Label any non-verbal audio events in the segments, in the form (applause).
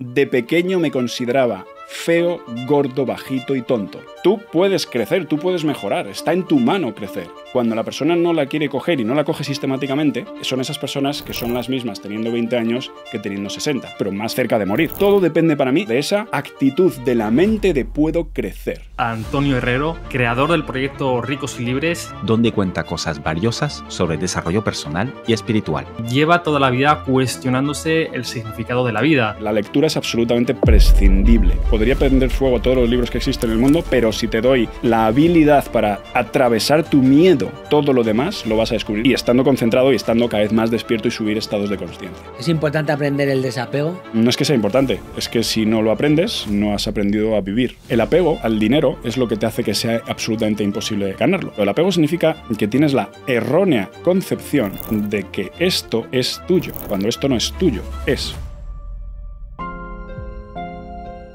De pequeño me consideraba feo, gordo, bajito y tonto. Tú puedes crecer, tú puedes mejorar, está en tu mano crecer. Cuando la persona no la quiere coger y no la coge sistemáticamente, son esas personas que son las mismas teniendo 20 años que teniendo 60, pero más cerca de morir. Todo depende para mí de esa actitud de la mente de puedo crecer. Antonio Herrero, creador del proyecto Ricos y Libres, donde cuenta cosas valiosas sobre desarrollo personal y espiritual. Lleva toda la vida cuestionándose el significado de la vida. La lectura es absolutamente prescindible podría prender fuego a todos los libros que existen en el mundo, pero si te doy la habilidad para atravesar tu miedo, todo lo demás lo vas a descubrir y estando concentrado y estando cada vez más despierto y subir estados de consciencia. ¿Es importante aprender el desapego? No es que sea importante, es que si no lo aprendes, no has aprendido a vivir. El apego al dinero es lo que te hace que sea absolutamente imposible ganarlo. El apego significa que tienes la errónea concepción de que esto es tuyo, cuando esto no es tuyo, es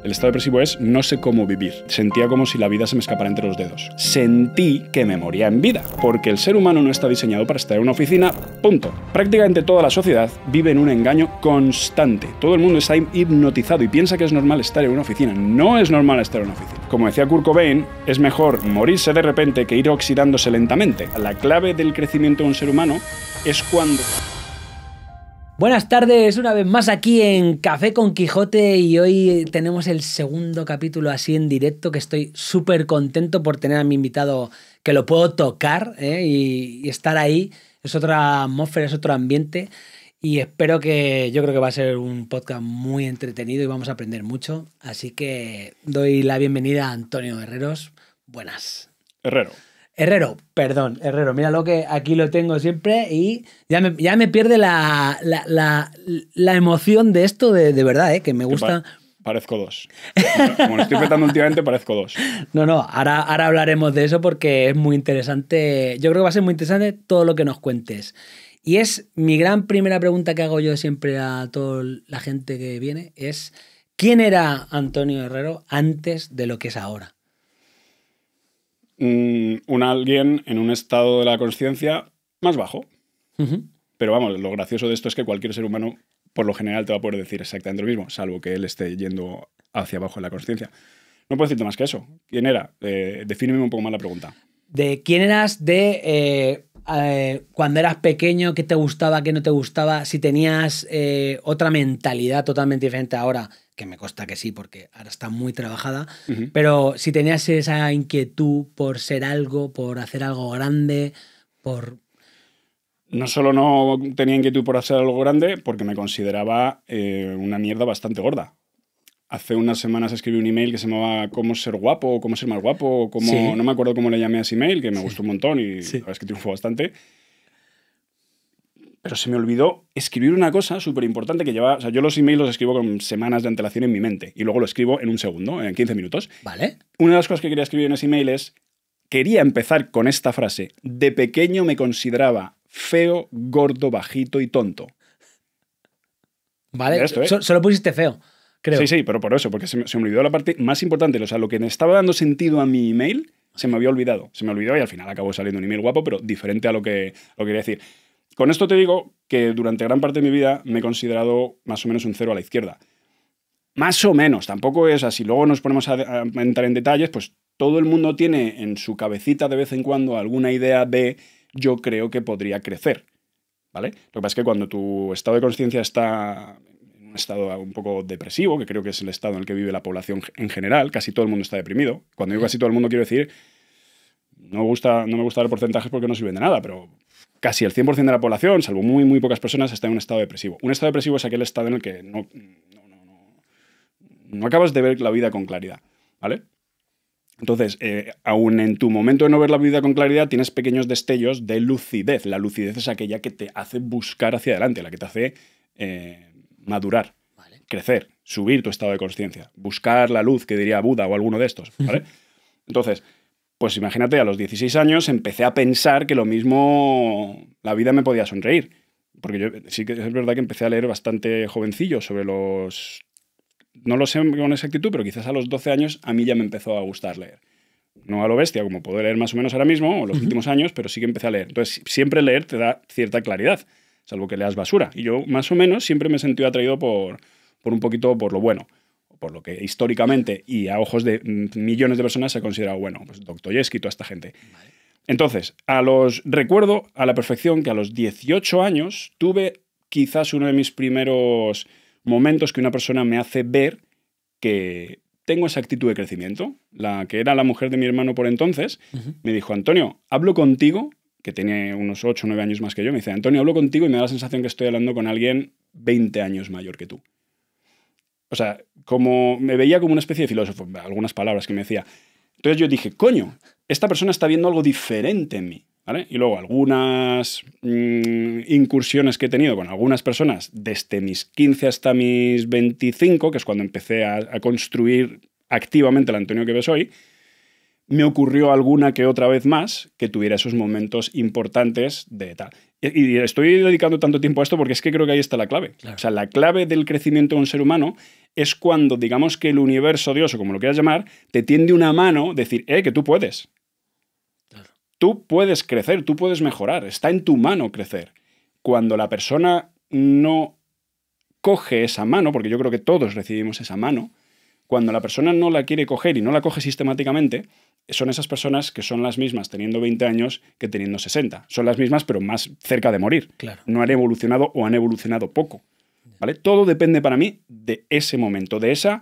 el estado depresivo es no sé cómo vivir. Sentía como si la vida se me escapara entre los dedos. Sentí que me moría en vida, porque el ser humano no está diseñado para estar en una oficina, punto. Prácticamente toda la sociedad vive en un engaño constante. Todo el mundo está hipnotizado y piensa que es normal estar en una oficina. No es normal estar en una oficina. Como decía Kurt Cobain, es mejor morirse de repente que ir oxidándose lentamente. La clave del crecimiento de un ser humano es cuando... Buenas tardes, una vez más aquí en Café con Quijote y hoy tenemos el segundo capítulo así en directo que estoy súper contento por tener a mi invitado que lo puedo tocar ¿eh? y, y, estar ahí. Es otra atmósfera, es otro ambiente y espero que yo creo que va a ser un podcast muy entretenido y vamos a aprender mucho. Así que doy la bienvenida a Antonio Herreros. Buenas. Herrero. Herrero, perdón, Herrero, mira lo que aquí lo tengo siempre y ya me, ya me pierde la, la, la, emoción de esto de, de verdad, ¿eh? que me gusta. Parezco dos. Como lo estoy petando últimamente, parezco dos. No, no, ahora, ahora hablaremos de eso porque es muy interesante. Yo creo que va a ser muy interesante todo lo que nos cuentes. Y es mi gran primera pregunta que hago yo siempre a toda la gente que viene, es ¿quién era Antonio Herrero antes de lo que es ahora? Mm, un, alguien en un estado de la conciencia más bajo. Pero vamos, lo gracioso de esto es que cualquier ser humano, por lo general, te va a poder decir exactamente lo mismo, salvo que él esté yendo hacia abajo en la conciencia. No puedo decirte más que eso. ¿Quién era? Eh, un poco más la pregunta. ¿De quién eras de eh, eh, cuando eras pequeño? ¿Qué te gustaba, qué no te gustaba? Si tenías eh, otra mentalidad totalmente diferente ahora que me consta que sí, porque ahora está muy trabajada, pero si tenías esa inquietud por ser algo, por hacer algo grande, por... No solo no tenía inquietud por hacer algo grande, porque me consideraba eh, una mierda bastante gorda. Hace unas semanas escribí un email que se llamaba Cómo ser guapo, cómo ser más guapo, cómo... no me acuerdo cómo le llamé a ese email, que me gustó un montón y la es que triunfó bastante pero se me olvidó escribir una cosa súper importante que llevaba... O sea, yo los emails los escribo con semanas de antelación en mi mente y luego lo escribo en un segundo, en 15 minutos. Vale. Una de las cosas que quería escribir en ese email es. Quería empezar con esta frase. De pequeño me consideraba feo, gordo, bajito y tonto. Vale, ¿eh? solo pusiste feo, creo. Sí, sí, pero por eso, porque se me, olvidó la parte más importante. O sea, lo que me estaba dando sentido a mi email se me había olvidado. Se me olvidó y al final acabó saliendo un email guapo, pero diferente a lo que, lo que quería decir. Con esto te digo que durante gran parte de mi vida me he considerado más o menos un cero a la izquierda. Más o menos, tampoco es así. Luego nos ponemos a, entrar en detalles, pues todo el mundo tiene en su cabecita de vez en cuando alguna idea de yo creo que podría crecer. ¿Vale? Lo que pasa es que cuando tu estado de conciencia está en un estado un poco depresivo, que creo que es el estado en el que vive la población en general, casi todo el mundo está deprimido. Cuando digo casi todo el mundo quiero decir no, gusta, no me gusta dar porcentajes porque no sirven de nada, pero casi el 100% de la población, salvo muy, muy pocas personas, está en un estado depresivo. Un estado depresivo es aquel estado en el que no, no, acabas de ver la vida con claridad, ¿vale? Entonces, eh, aún en tu momento de no ver la vida con claridad, tienes pequeños destellos de lucidez. La lucidez es aquella que te hace buscar hacia adelante, la que te hace eh, madurar, crecer, subir tu estado de consciencia, buscar la luz, que diría Buda o alguno de estos, ¿vale? (laughs) Entonces, pues imagínate, a los 16 años empecé a pensar que lo mismo la vida me podía sonreír. Porque yo sí que es verdad que empecé a leer bastante jovencillo sobre los... No lo sé con exactitud, pero quizás a los 12 años a mí ya me empezó a gustar leer. No a lo bestia, como puedo leer más o menos ahora mismo, o los últimos años, pero sí que empecé a leer. Entonces, siempre leer te da cierta claridad, salvo que leas basura. Y yo, más o menos, siempre me he sentido atraído por, por un poquito por lo bueno por lo que históricamente y a ojos de mm, millones de personas se ha considerado, bueno, pues y toda esta gente. Entonces, a los recuerdo a la perfección que a los 18 años tuve quizás uno de mis primeros momentos que una persona me hace ver que tengo esa actitud de crecimiento. La que era la mujer de mi hermano por entonces me dijo, Antonio, hablo contigo, que tiene unos 8 o 9 años más que yo, me dice, Antonio, hablo contigo y me da la sensación que estoy hablando con alguien 20 años mayor que tú o sea, como me veía como una especie de filósofo, algunas palabras que me decía. Entonces yo dije, coño, esta persona está viendo algo diferente en mí. Y luego algunas mm, incursiones que he tenido con algunas personas desde mis 15 hasta mis 25, que es cuando empecé a, a construir activamente el Antonio que ves hoy, me ocurrió alguna que otra vez más que tuviera esos momentos importantes de tal. Y estoy dedicando tanto tiempo a esto porque es que creo que ahí está la clave. O sea, la clave del crecimiento de un ser humano es cuando, digamos que el universo, Dios o como lo quieras llamar, te tiende una mano, decir, eh, que tú puedes. Tú puedes crecer, tú puedes mejorar, está en tu mano crecer. Cuando la persona no coge esa mano, porque yo creo que todos recibimos esa mano, cuando la persona no la quiere coger y no la coge sistemáticamente, son esas personas que son las mismas teniendo 20 años que teniendo 60. Son las mismas, pero más cerca de morir. No han evolucionado o han evolucionado poco. ¿Vale? Todo depende para mí de ese momento, de esa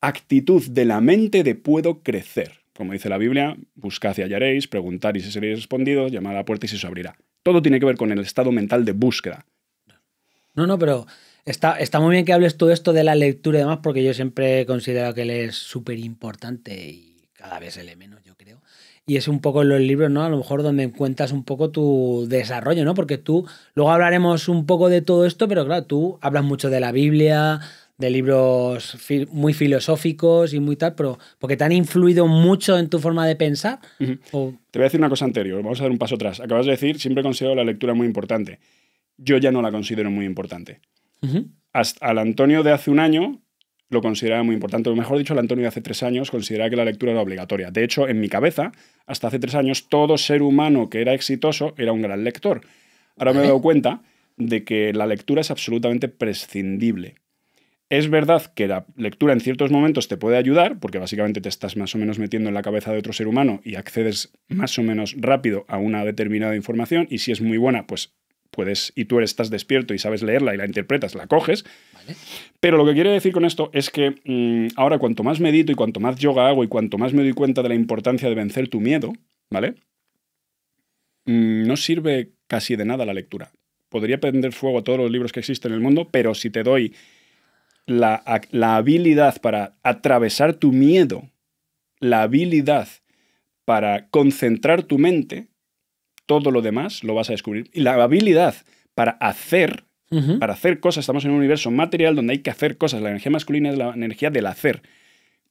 actitud de la mente de puedo crecer. Como dice la Biblia, buscad y hallaréis, preguntar y si seréis respondidos, llamad a la puerta y se os abrirá. Todo tiene que ver con el estado mental de búsqueda. No, no, pero Está, muy bien que hables todo esto de la lectura y demás, porque yo siempre considero que él es súper importante y cada vez se menos, yo creo. Y es un poco en los libros, ¿no? A lo mejor donde encuentras un poco tu desarrollo, ¿no? Porque tú, luego hablaremos un poco de todo esto, pero claro, tú hablas mucho de la Biblia, de libros muy filosóficos y muy tal, pero porque te han influido mucho en tu forma de pensar. Te voy a decir una cosa anterior, vamos a dar un paso atrás. Acabas de decir, siempre considero la lectura muy importante. Yo ya no la considero muy importante. Hasta al Antonio de hace un año lo consideraba muy importante. O mejor dicho, al Antonio de hace tres años consideraba que la lectura era obligatoria. De hecho, en mi cabeza, hasta hace tres años, todo ser humano que era exitoso era un gran lector. Ahora me he dado cuenta de que la lectura es absolutamente prescindible. Es verdad que la lectura en ciertos momentos te puede ayudar, porque básicamente te estás más o menos metiendo en la cabeza de otro ser humano y accedes más o menos rápido a una determinada información, y si es muy buena, pues y tú estás despierto y sabes leerla y la interpretas, la coges. Pero lo que quiero decir con esto es que mm, ahora cuanto más medito y cuanto más yoga hago y cuanto más me doy cuenta de la importancia de vencer tu miedo, ¿vale? Mm, no sirve casi de nada la lectura. Podría prender fuego a todos los libros que existen en el mundo, pero si te doy la habilidad para atravesar tu miedo, la habilidad para concentrar tu mente, todo lo demás lo vas a descubrir. Y la habilidad para hacer, para hacer cosas, estamos en un universo material donde hay que hacer cosas. La energía masculina es la energía del hacer.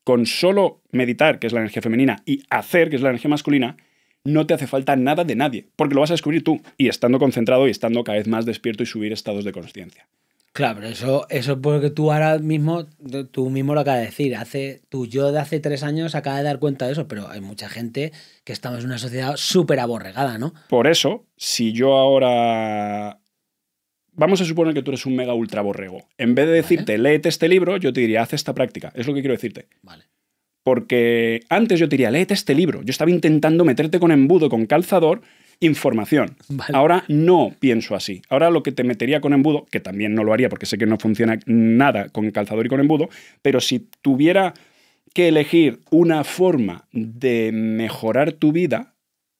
Con solo meditar, que es la energía femenina, y hacer, que es la energía masculina, no te hace falta nada de nadie, porque lo vas a descubrir tú, y estando concentrado y estando cada vez más despierto y subir estados de conciencia. Claro, pero eso, eso es porque tú ahora mismo, tú mismo lo acabas de decir, hace, tú yo de hace tres años acaba de dar cuenta de eso, pero hay mucha gente que estamos en una sociedad súper aborregada, ¿no? Por eso, si yo ahora... Vamos a suponer que tú eres un mega ultra borrego. En vez de decirte, léete este libro, yo te diría, haz esta práctica. Es lo que quiero decirte. Vale. Porque antes yo te diría, léete este libro. Yo estaba intentando meterte con embudo, con calzador, información. Ahora no pienso así. Ahora lo que te metería con embudo, que también no lo haría porque sé que no funciona nada con calzador y con embudo, pero si tuviera que elegir una forma de mejorar tu vida,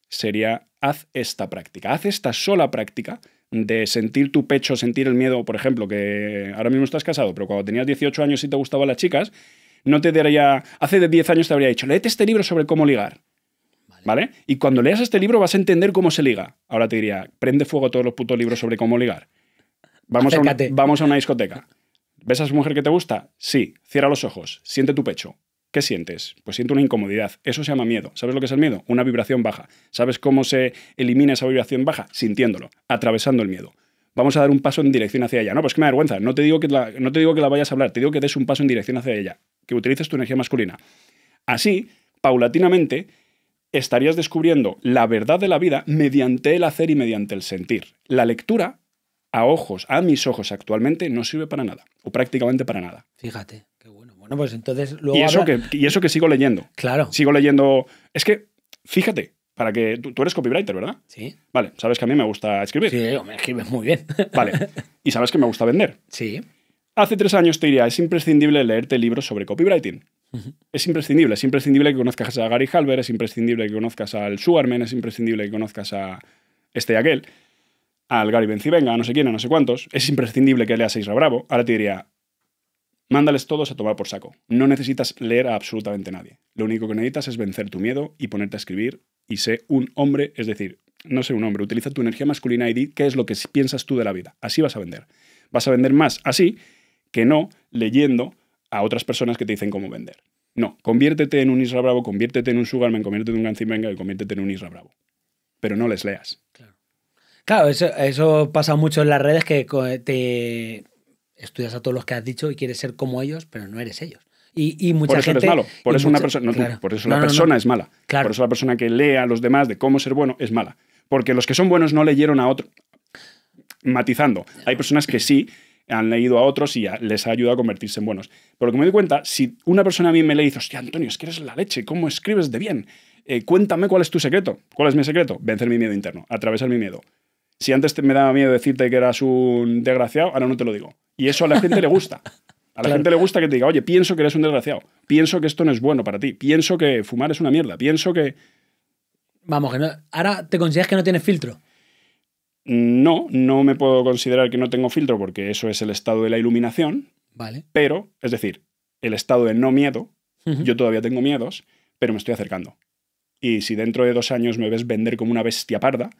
sería haz esta práctica, haz esta sola práctica de sentir tu pecho, sentir el miedo, por ejemplo, que ahora mismo estás casado, pero cuando tenías 18 años y te gustaban las chicas, no te daría, hace 10 años te habría dicho, léete este libro sobre cómo ligar. ¿Vale? Y cuando leas este libro vas a entender cómo se liga. Ahora te diría, prende fuego todos los putos libros sobre cómo ligar. Vamos, a una, vamos a una discoteca. ¿Ves a esa mujer que te gusta? Sí. Cierra los ojos. Siente tu pecho. ¿Qué sientes? Pues siento una incomodidad. Eso se llama miedo. ¿Sabes lo que es el miedo? Una vibración baja. ¿Sabes cómo se elimina esa vibración baja? Sintiéndolo, atravesando el miedo. Vamos a dar un paso en dirección hacia ella. No, pues que me vergüenza. No te, digo que no te digo que la vayas a hablar, te digo que des un paso en dirección hacia ella, que utilices tu energía masculina. Así, paulatinamente, estarías descubriendo la verdad de la vida mediante el hacer y mediante el sentir. La lectura, a ojos, a mis ojos actualmente, no sirve para nada, o prácticamente para nada. Fíjate, qué bueno. Bueno, pues entonces luego. Y eso, que, sigo leyendo. Claro. Sigo leyendo. Es que, fíjate, para que. Tú, eres copywriter, ¿verdad? Sí. Vale, sabes que a mí me gusta escribir. Sí, me escribes muy bien. Vale. Y sabes que me gusta vender. Sí. Hace tres años te diría, es imprescindible leerte libros sobre copywriting. Es imprescindible, es imprescindible que conozcas a Gary Halber, es imprescindible que conozcas al Sugarman, es imprescindible que conozcas a este y aquel, al Gary Bencivenga, a no sé quién, a no sé cuántos. Es imprescindible que leas a Isra Bravo. Ahora te diría, mándales todos a tomar por saco. No necesitas leer a absolutamente nadie. Lo único que necesitas es vencer tu miedo y ponerte a escribir y sé un hombre, es decir, no sé un hombre, utiliza tu energía masculina y di qué es lo que piensas tú de la vida. Así vas a vender. Vas a vender más así que no leyendo a otras personas que te dicen cómo vender. No, conviértete en un Isra Bravo, conviértete en un Sugarman, conviértete en un venga y conviértete en un Isra Bravo. Pero no les leas. Claro, eso, pasa mucho en las redes que te estudias a todos los que has dicho y quieres ser como ellos, pero no eres ellos. Y, y mucha por eso gente, malo. Por eso, una persona, la persona es mala. Por eso la persona que lee a los demás de cómo ser bueno es mala. Porque los que son buenos no leyeron a otro. Matizando. Hay personas que sí han leído a otros y les ha ayudado a convertirse en buenos. Pero lo que me doy cuenta, si una persona a mí me le dice, hostia, Antonio, es que eres la leche, ¿cómo escribes de bien? Eh, cuéntame cuál es tu secreto. ¿Cuál es mi secreto? Vencer mi miedo interno, atravesar mi miedo. Si antes me daba miedo decirte que eras un desgraciado, ahora no te lo digo. Y eso a la gente le gusta. A la gente le gusta que te diga, oye, pienso que eres un desgraciado, pienso que esto no es bueno para ti, pienso que fumar es una mierda, pienso que... Vamos, que ahora te consideras que no tienes filtro. No, no me puedo considerar que no tengo filtro porque eso es el estado de la iluminación. Vale. Pero, es decir, el estado de no miedo, yo todavía tengo miedos, pero me estoy acercando. Y si dentro de dos años me ves vender como una bestia parda,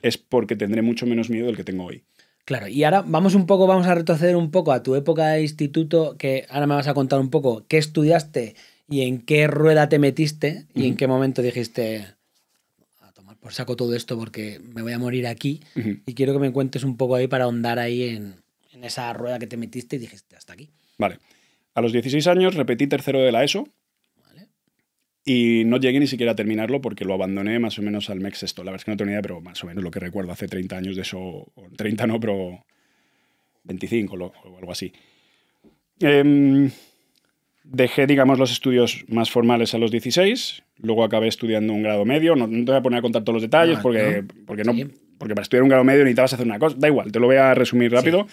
es porque tendré mucho menos miedo del que tengo hoy. Claro, y ahora vamos un poco, vamos a retroceder un poco a tu época de instituto, que ahora me vas a contar un poco qué estudiaste y en qué rueda te metiste y en qué momento dijiste, saco todo esto porque me voy a morir aquí y quiero que me cuentes un poco ahí para ahondar ahí en, esa rueda que te metiste y dijiste hasta aquí. Vale. A los 16 años repetí tercero de la ESO y no llegué ni siquiera a terminarlo porque lo abandoné más o menos al MEX esto. La verdad es que no tengo ni idea, pero más o menos lo que recuerdo hace 30 años de eso, 30 no, pero 25 o algo así. Em, dejé, digamos, los estudios más formales a los 16 Luego acabé estudiando un grado medio. No, te voy a poner a contar todos los detalles porque, ah, porque no. Porque para estudiar un grado medio ni te vas a hacer una cosa. Da igual, te lo voy a resumir rápido.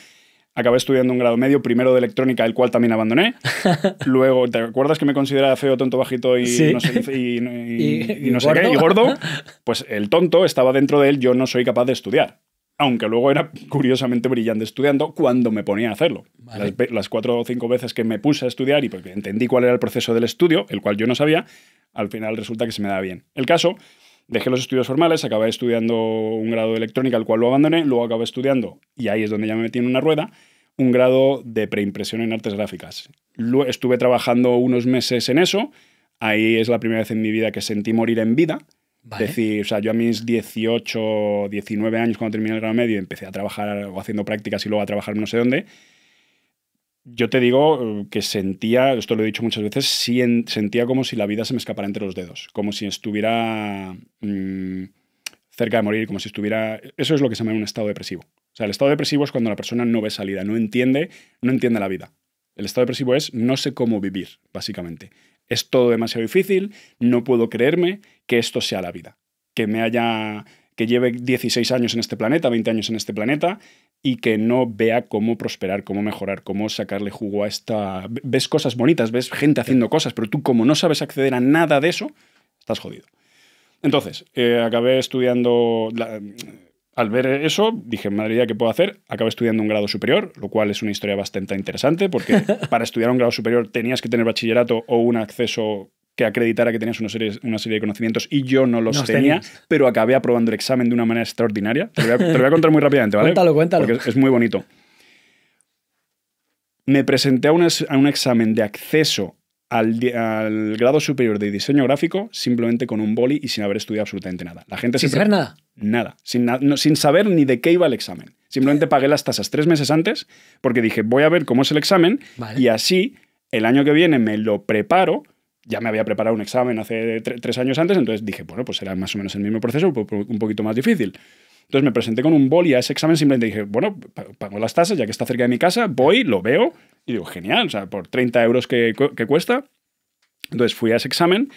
Acabé estudiando un grado medio, primero de electrónica, el cual también abandoné. (laughs) Luego, ¿te acuerdas que me consideraba feo, tonto, bajito y no sé, y, (laughs) qué? Y gordo. (laughs) Pues el tonto estaba dentro de él, yo no soy capaz de estudiar aunque luego era curiosamente brillante estudiando cuando me ponía a hacerlo. Las, las, cuatro o cinco veces que me puse a estudiar y porque entendí cuál era el proceso del estudio, el cual yo no sabía, al final resulta que se me da bien. El caso, dejé los estudios formales, acabé estudiando un grado de electrónica, al cual lo abandoné, luego acabé estudiando, y ahí es donde ya me metí en una rueda, un grado de preimpresión en artes gráficas. estuve trabajando unos meses en eso, ahí es la primera vez en mi vida que sentí morir en vida. Es decir, sea, yo a mis 18, 19 años, cuando terminé el grado medio, empecé a trabajar o haciendo prácticas y luego a trabajar no sé dónde yo te digo eh, que sentía, esto lo he dicho muchas veces, sentía como si la vida se me escapara entre los dedos, como si estuviera mm, cerca de morir, como si estuviera... Eso es lo que se llama un estado depresivo. O sea, el estado depresivo es cuando la persona no ve salida, no entiende, no entiende la vida. El estado depresivo es no sé cómo vivir, básicamente. Es todo demasiado difícil, no puedo creerme que esto sea la vida, que me haya que lleve 16 años en este planeta, 20 años en este planeta, y que no vea cómo prosperar, cómo mejorar, cómo sacarle jugo a esta... Ves cosas bonitas, ves gente haciendo cosas, pero tú como no sabes acceder a nada de eso, estás jodido. Entonces, eh, acabé estudiando... Al ver eso, dije, madre mía, ¿qué puedo hacer? Acabé estudiando un grado superior, lo cual es una historia bastante interesante, porque (laughs) para estudiar un grado superior tenías que tener bachillerato o un acceso que acreditara que tenías una serie, de conocimientos y yo no los tenía, pero acabé aprobando el examen de una manera extraordinaria. Te lo voy a, contar muy rápidamente, ¿vale? Cuéntalo, cuéntalo. Porque es, muy bonito. Me presenté a, un examen de acceso al, grado superior de diseño gráfico simplemente con un boli y sin haber estudiado absolutamente nada. La gente sin saber nada. Nada, sin, saber ni de qué iba el examen. Simplemente pagué las tasas tres meses antes porque dije, voy a ver cómo es el examen y así el año que viene me lo preparo ya me había preparado un examen hace tres años antes, entonces dije, bueno, pues será más o menos el mismo proceso, un poquito más difícil. Entonces me presenté con un boli a ese examen, simplemente dije, bueno, pago las tasas, ya que está cerca de mi casa, voy, lo veo, y digo, genial, o sea, por 30 euros que, que cuesta. Entonces fui a ese examen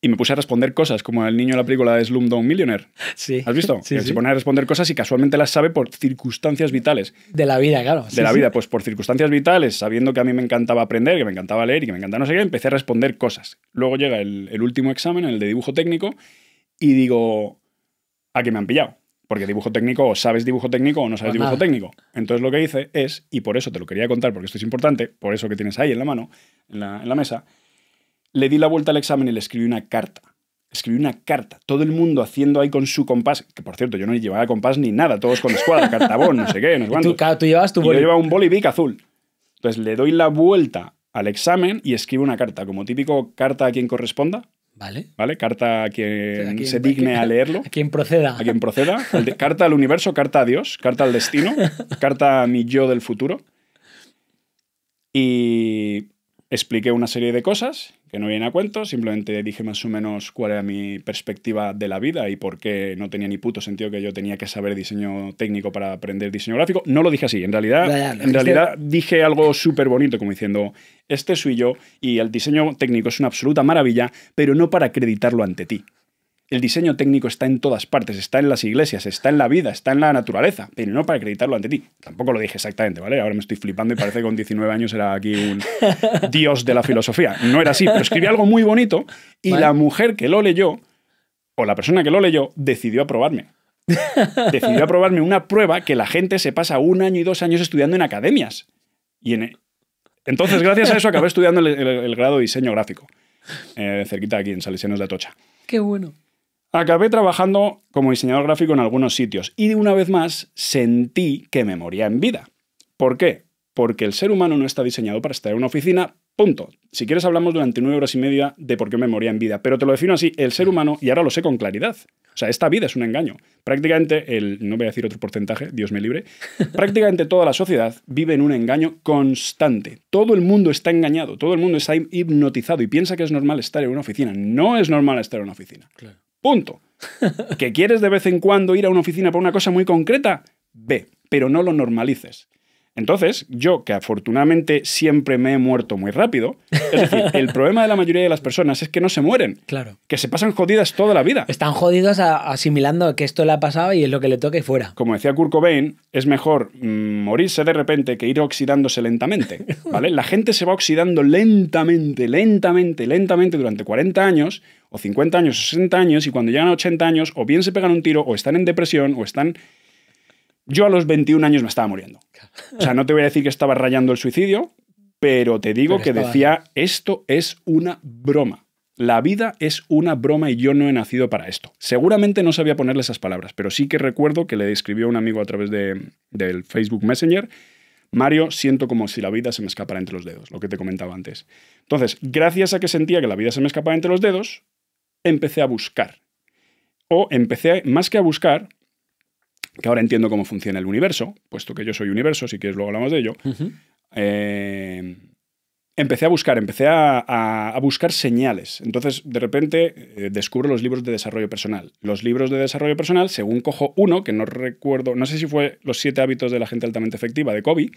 y me puse a responder cosas, como el niño de la película de Slumdog Millionaire. Sí. ¿Has visto? Sí, se pone a responder cosas y casualmente las sabe por circunstancias vitales. De la vida, claro. de la vida, pues por circunstancias vitales, sabiendo que a mí me encantaba aprender, que me encantaba leer y que me encantaba no sé qué, empecé a responder cosas. Luego llega el, último examen, el de dibujo técnico, y digo, ¿a qué me han pillado? Porque dibujo técnico, o sabes dibujo técnico o no sabes pues dibujo técnico. Entonces lo que hice es, y por eso te lo quería contar, porque esto es importante, por eso que tienes ahí en la mano, en la mesa, le di la vuelta al examen y le escribí una carta. Escribí una carta. Todo el mundo haciendo ahí con su compás. Que por cierto, yo no llevaba compás ni nada. Todos con escuadra, (laughs) cartabón, no sé qué, no sé cuánto. Tú, tu y boli. Yo llevaba un bolivic azul. Entonces le doy la vuelta al examen y escribo una carta. Como típico, carta a quien corresponda. Vale. ¿Vale? Carta a quien, se digne a, (laughs) a leerlo. A quien proceda. A quien proceda. carta al universo, carta a Dios, carta al destino, (laughs) carta a mi yo del futuro. Y expliqué una serie de cosas que no viene a cuento, simplemente dije más o menos cuál era mi perspectiva de la vida y por qué no tenía ni puto sentido que yo tenía que saber diseño técnico para aprender diseño gráfico. No lo dije así, en realidad, en realidad dije algo súper bonito, como diciendo, este soy yo y el diseño técnico es una absoluta maravilla, pero no para acreditarlo ante ti el diseño técnico está en todas partes, está en las iglesias, está en la vida, está en la naturaleza, pero no para acreditarlo ante ti. Tampoco lo dije exactamente, ¿vale? Ahora me estoy flipando y parece que con 19 años era aquí un (laughs) dios de la filosofía. No era así, pero escribí algo muy bonito y la mujer que lo leyó, o la persona que lo leyó, decidió aprobarme. (laughs) decidió aprobarme una prueba que la gente se pasa un año y dos años estudiando en academias. Y e-, Entonces, gracias a eso acabé estudiando el, grado de diseño gráfico, eh, cerquita aquí en Salesianos de Atocha. Qué bueno. Acabé trabajando como diseñador gráfico en algunos sitios y una vez más sentí que me moría en vida. ¿Por qué? Porque el ser humano no está diseñado para estar en una oficina, punto. Si quieres hablamos durante nueve horas y media de por qué me moría en vida, pero te lo defino así, el ser humano, y ahora lo sé con claridad. O sea, esta vida es un engaño. Prácticamente, el, no voy a decir otro porcentaje, Dios me libre, (laughs) prácticamente toda la sociedad vive en un engaño constante. Todo el mundo está engañado, todo el mundo está hipnotizado y piensa que es normal estar en una oficina. No es normal estar en una oficina. Claro. Punto. ¿Que quieres de vez en cuando ir a una oficina por una cosa muy concreta? Ve, pero no lo normalices. Entonces, yo que afortunadamente siempre me he muerto muy rápido, es decir, (laughs) el problema de la mayoría de las personas es que no se mueren. Claro. Que se pasan jodidas toda la vida. Están jodidas asimilando que esto le ha pasado y es lo que le toca fuera. Como decía Kurt Cobain, es mejor mm, morirse de repente que ir oxidándose lentamente, (laughs) ¿vale? La gente se va oxidando lentamente, lentamente, lentamente durante 40 años o 50 años o 60 años y cuando llegan a 80 años o bien se pegan un tiro o están en depresión o están yo a los 21 años me estaba muriendo. O sea, no te voy a decir que estaba rayando el suicidio, pero te digo que decía, esto es una broma. La vida es una broma y yo no he nacido para esto. Seguramente no sabía ponerle esas palabras, pero sí que recuerdo que le escribió un amigo a través del Facebook Messenger, Mario, siento como si la vida se me escapara entre los dedos, lo que te comentaba antes. Entonces, gracias a que sentía que la vida se me escapaba entre los dedos, empecé a buscar. O empecé, más que a buscar, que ahora entiendo cómo funciona el universo, puesto que yo soy universo, si quieres luego hablamos de ello, eh, empecé a buscar, empecé a, buscar señales. Entonces, de repente, eh, descubro los libros de desarrollo personal. Los libros de desarrollo personal, según cojo uno, que no recuerdo, no sé si fue Los siete hábitos de la gente altamente efectiva de Kobe,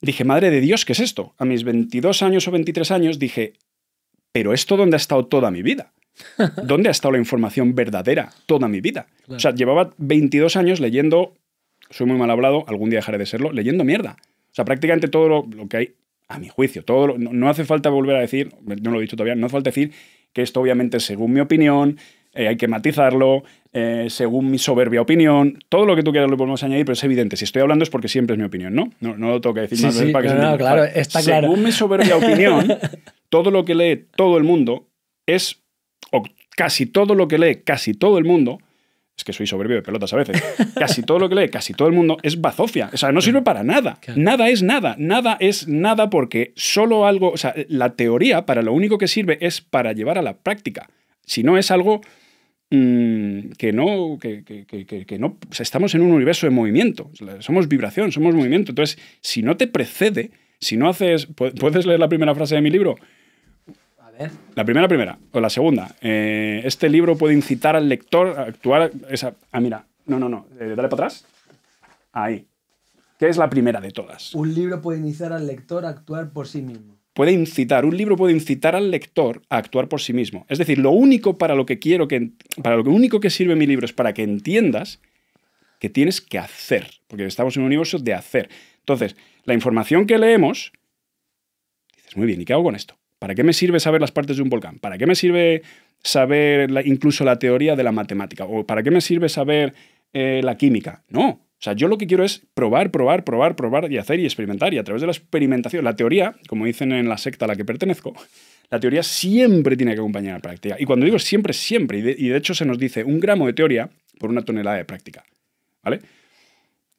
dije, madre de Dios, ¿qué es esto? A mis 22 años o 23 años dije, pero esto dónde ha estado toda mi vida. (laughs) ¿Dónde ha estado la información verdadera toda mi vida? O sea, llevaba 22 años leyendo, soy muy mal hablado, algún día dejaré de serlo, leyendo mierda. O sea, prácticamente todo lo, que hay, a mi juicio, todo no, hace falta volver a decir, no lo he dicho todavía, no hace falta decir que esto obviamente según mi opinión, eh, hay que matizarlo, eh, según mi soberbia opinión, todo lo que tú quieras lo podemos añadir, pero es evidente, si estoy hablando es porque siempre es mi opinión, ¿no? No, lo tengo que decir más para que no, no, claro, está Según mi soberbia opinión, (laughs) todo lo que lee todo el mundo es casi todo lo que lee casi todo el mundo, es que soy soberbio de pelotas a veces, (laughs) casi todo lo que lee casi todo el mundo es bazofia. O sea, no sirve para nada. Nada es nada. Nada es nada porque solo algo, o sea, la teoría para lo único que sirve es para llevar a la práctica. Si no es algo mm, que no, que, no, estamos en un universo de movimiento. Somos vibración, somos movimiento. Entonces, si no te precede, si no haces, ¿puedes leer la primera frase de mi libro? La primera, primera, o la segunda. Eh, este libro puede incitar al lector a actuar. ah, mira, no, no, no. Eh, dale para atrás. Ahí. ¿Qué es la primera de todas? Un libro puede incitar al lector a actuar por sí mismo. Puede incitar, un libro puede incitar al lector a actuar por sí mismo. Es decir, lo único para lo que quiero que. Para lo único que sirve mi libro es para que entiendas que tienes que hacer. Porque estamos en un universo de hacer. Entonces, la información que leemos. Dices, muy bien, ¿y qué hago con esto? ¿Para qué me sirve saber las partes de un volcán? ¿Para qué me sirve saber incluso la teoría de la matemática? ¿O para qué me sirve saber eh, la química? No. O sea, yo lo que quiero es probar, probar, probar, probar y hacer y experimentar. Y a través de la experimentación, la teoría, como dicen en la secta a la que pertenezco, la teoría siempre tiene que acompañar a la práctica. Y cuando digo siempre, siempre, y de hecho se nos dice un gramo de teoría por una tonelada de práctica. ¿Vale?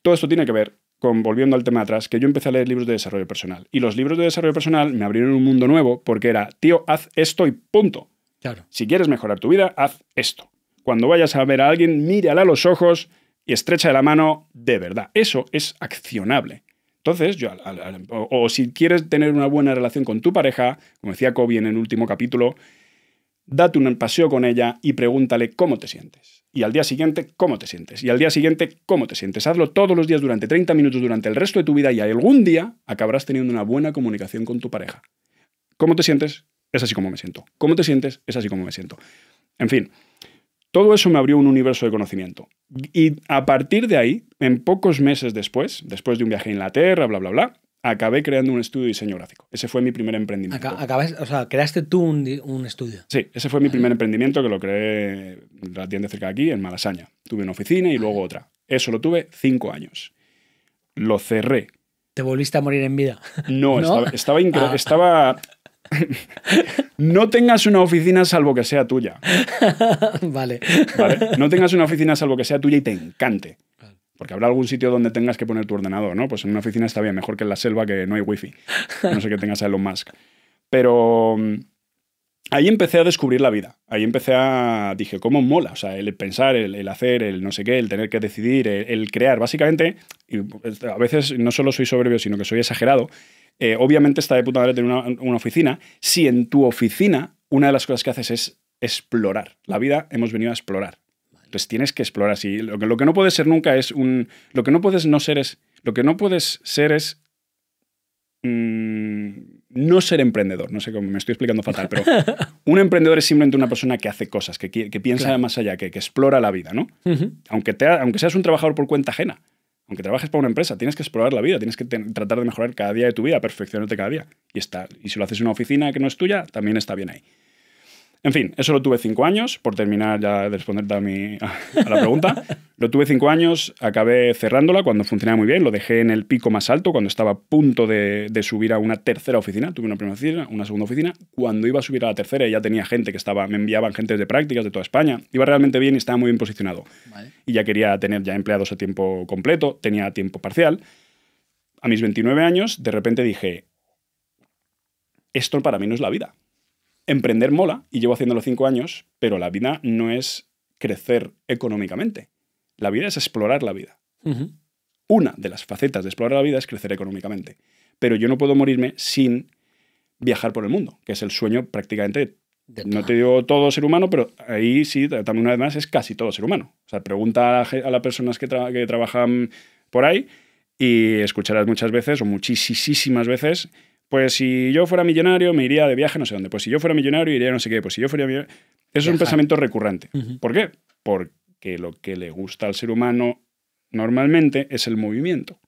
Todo esto tiene que ver volviendo al tema atrás, que yo empecé a leer libros de desarrollo personal. Y los libros de desarrollo personal me abrieron un mundo nuevo porque era, tío, haz esto y punto. Claro. Si quieres mejorar tu vida, haz esto. Cuando vayas a ver a alguien, mírala a los ojos y estrecha la mano de verdad. Eso es accionable. Entonces, yo, o, o, si quieres tener una buena relación con tu pareja, como decía Kobe en el último capítulo, date un paseo con ella y pregúntale cómo te sientes y al día siguiente cómo te sientes, y al día siguiente cómo te sientes. Hazlo todos los días durante 30 minutos durante el resto de tu vida y algún día acabarás teniendo una buena comunicación con tu pareja. ¿Cómo te sientes? Es así como me siento. ¿Cómo te sientes? Es así como me siento. En fin, todo eso me abrió un universo de conocimiento. Y a partir de ahí, en pocos meses después, después de un viaje a Inglaterra, bla, bla, bla, acabé creando un estudio de diseño gráfico. Ese fue mi primer emprendimiento. o sea, creaste tú un, estudio. Sí, ese fue mi primer emprendimiento que lo creé la tienda cerca de aquí, en Malasaña. Tuve una oficina y luego otra. Eso lo tuve cinco años. Lo cerré. ¿Te volviste a morir en vida? No, (laughs) estaba, ah. estaba, no tengas una oficina salvo que sea tuya. (laughs) vale. vale. No tengas una oficina salvo que sea tuya y te encante. Porque habrá algún sitio donde tengas que poner tu ordenador, ¿no? Pues en una oficina está bien, mejor que en la selva que no hay wifi. No sé que tengas a Elon Musk. Pero mm, ahí empecé a descubrir la vida. Ahí empecé a. Dije, ¿cómo mola? O sea, el pensar, el, hacer, el no sé qué, el tener que decidir, el, crear. Básicamente, pues, a veces no solo soy soberbio, sino que soy exagerado. Eh, obviamente está de puta madre tener una oficina. Si en tu oficina una de las cosas que haces es explorar. La vida hemos venido a explorar entonces tienes que explorar así. Lo que, no puedes ser nunca es un. Lo que no puedes no ser es. Lo que no puedes ser es. Mm, no ser emprendedor. No sé cómo me estoy explicando fatal, pero (laughs) un emprendedor es simplemente una persona que hace cosas, que, piensa más allá, que, que, explora la vida, ¿no? aunque, te, aunque seas un trabajador por cuenta ajena, aunque trabajes para una empresa, tienes que explorar la vida, tienes que tratar de mejorar cada día de tu vida, perfeccionarte cada día. Y, está, y si lo haces en una oficina que no es tuya, también está bien ahí. En fin, eso lo tuve cinco años, por terminar ya de responderte a, mi, la pregunta. (laughs) lo tuve cinco años, acabé cerrándola cuando funcionaba muy bien, lo dejé en el pico más alto, cuando estaba a punto de, subir a una tercera oficina, tuve una primera oficina, una segunda oficina, cuando iba a subir a la tercera ya tenía gente que estaba, me enviaban gente de prácticas de toda España, iba realmente bien y estaba muy bien posicionado. Y ya quería tener ya empleados a tiempo completo, tenía tiempo parcial. A mis 29 años, de repente dije, esto para mí no es la vida. Emprender mola y llevo haciéndolo cinco años, pero la vida no es crecer económicamente. La vida es explorar la vida. Una de las facetas de explorar la vida es crecer económicamente. Pero yo no puedo morirme sin viajar por el mundo, que es el sueño prácticamente, no te digo todo ser humano, pero ahí sí, también una vez más, es casi todo ser humano. O sea, pregunta a las personas que, que trabajan por ahí y escucharás muchas veces o muchísimas veces pues si yo fuera millonario, me iría de viaje no sé dónde. Pues si yo fuera millonario, iría no sé qué. Pues si yo fuera millonario... Eso es un pensamiento recurrente. ¿Por qué? Porque lo que le gusta al ser humano normalmente es el movimiento.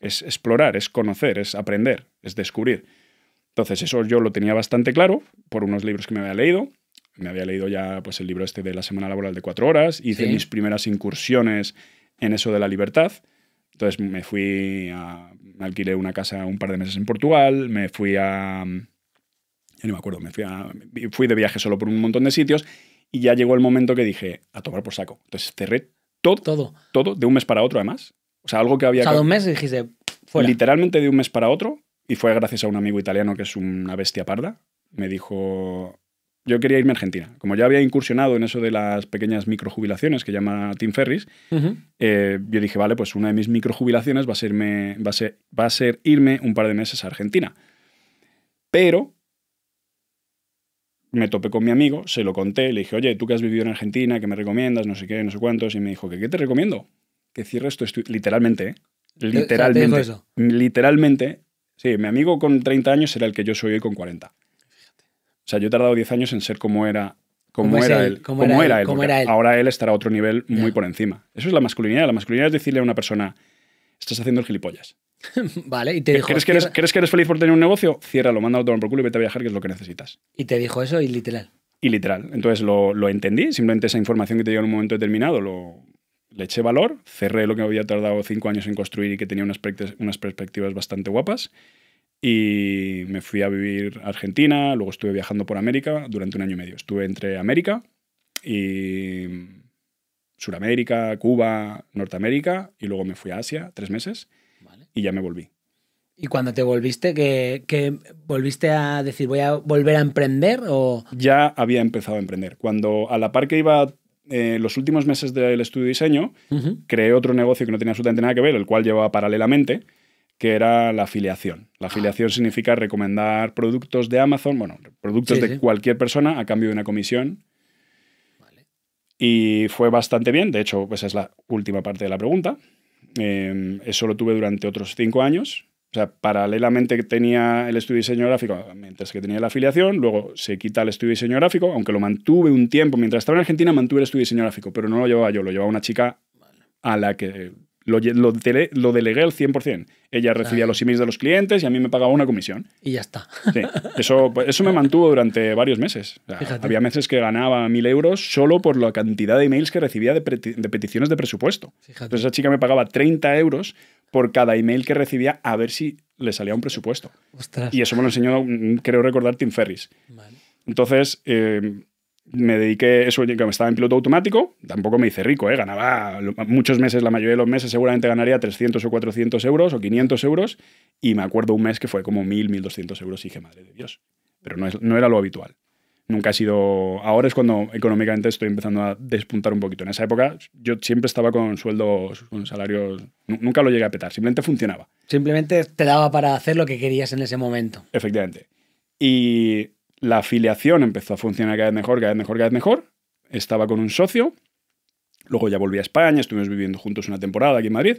Es explorar, es conocer, es aprender, es descubrir. Entonces eso yo lo tenía bastante claro por unos libros que me había leído. Me había leído ya pues, el libro este de la semana laboral de cuatro horas. Hice mis primeras incursiones en eso de la libertad. Entonces me fui a. alquilé una casa un par de meses en Portugal, me fui a. Yo no me acuerdo, me fui, a, fui de viaje solo por un montón de sitios y ya llegó el momento que dije, a tomar por saco. Entonces cerré todo, todo, todo de un mes para otro además. O sea, algo que había... O sea, dijiste, fuera. Literalmente de un mes para otro y fue gracias a un amigo italiano que es una bestia parda. Me dijo, yo quería irme a Argentina. Como ya había incursionado en eso de las pequeñas microjubilaciones que llama Tim Ferris, eh, yo dije, vale, pues una de mis microjubilaciones va a, va, a ser, a irme un par de meses a Argentina. Pero me topé con mi amigo, se lo conté, le dije, oye, tú que has vivido en Argentina, ¿qué me recomiendas? No sé qué, no sé cuántos. Y me dijo, ¿qué, te recomiendo? Que cierres tu Literalmente, ¿eh? Eh, Literalmente. Literalmente. Sí, mi amigo con 30 años era el que yo soy hoy con 40. O sea, yo he tardado 10 años en ser como era. Como era, él, ¿Cómo era, él, Ahora él estará a otro nivel muy por encima. Eso es la masculinidad. La masculinidad es decirle a una persona, estás haciendo el gilipollas. (laughs) vale, y te ¿Crees que, eres, feliz por tener un negocio? Ciérralo, mándalo todo por culo y vete a viajar, que es lo que necesitas. Y te dijo eso y literal. Y literal. Entonces lo, entendí, simplemente esa información que te dio en un momento determinado, lo, le eché valor, cerré lo que había tardado cinco años en construir y que tenía unas, unas perspectivas bastante guapas y me fui a vivir a Argentina, luego estuve viajando por América durante un año y medio. Estuve entre América y Suramérica, Cuba, Norteamérica y luego me fui a Asia tres meses y ya me volví. ¿Y cuando te volviste, que, volviste a decir voy a volver a emprender o...? Ya había empezado a emprender. Cuando a la par que iba eh, los últimos meses del estudio de diseño, creé otro negocio que no tenía absolutamente nada que ver, el cual llevaba paralelamente que era la afiliación. La afiliación ah. significa recomendar productos de Amazon, bueno, productos de cualquier persona a cambio de una comisión. Y fue bastante bien, de hecho, pues, esa es la última parte de la pregunta. Eh, eso lo tuve durante otros cinco años. O sea, paralelamente tenía el estudio de diseño gráfico, mientras que tenía la afiliación, luego se quita el estudio de diseño gráfico, aunque lo mantuve un tiempo. Mientras estaba en Argentina mantuve el estudio de diseño gráfico, pero no lo llevaba yo, lo llevaba una chica a la que lo, delegué al 100%. Ella ah. recibía los emails de los clientes y a mí me pagaba una comisión. Y ya está. eso, pues, eso me (laughs) mantuvo durante varios meses. había meses que ganaba mil euros solo por la cantidad de emails que recibía de, peticiones de presupuesto. Entonces esa chica me pagaba 30 euros por cada email que recibía a ver si le salía un presupuesto. Y eso me lo enseñó, mm, creo recordar, Tim Ferris. Entonces, eh, me dediqué, eso que estaba en piloto automático, tampoco me hice rico, ¿eh? ganaba muchos meses, la mayoría de los meses seguramente ganaría 300 o 400 euros o 500 euros y me acuerdo un mes que fue como 1.000, 1.200 euros y dije, madre de Dios, pero no, no era lo habitual. Nunca ha sido, ahora es cuando económicamente estoy empezando a despuntar un poquito. En esa época yo siempre estaba con sueldos, con salarios, nunca lo llegué a petar, simplemente funcionaba. Simplemente te daba para hacer lo que querías en ese momento. Efectivamente. Y la afiliación empezó a funcionar cada vez mejor, cada vez mejor, cada vez mejor. Estaba con un socio, luego ya volví a España, estuvimos viviendo juntos una temporada aquí en Madrid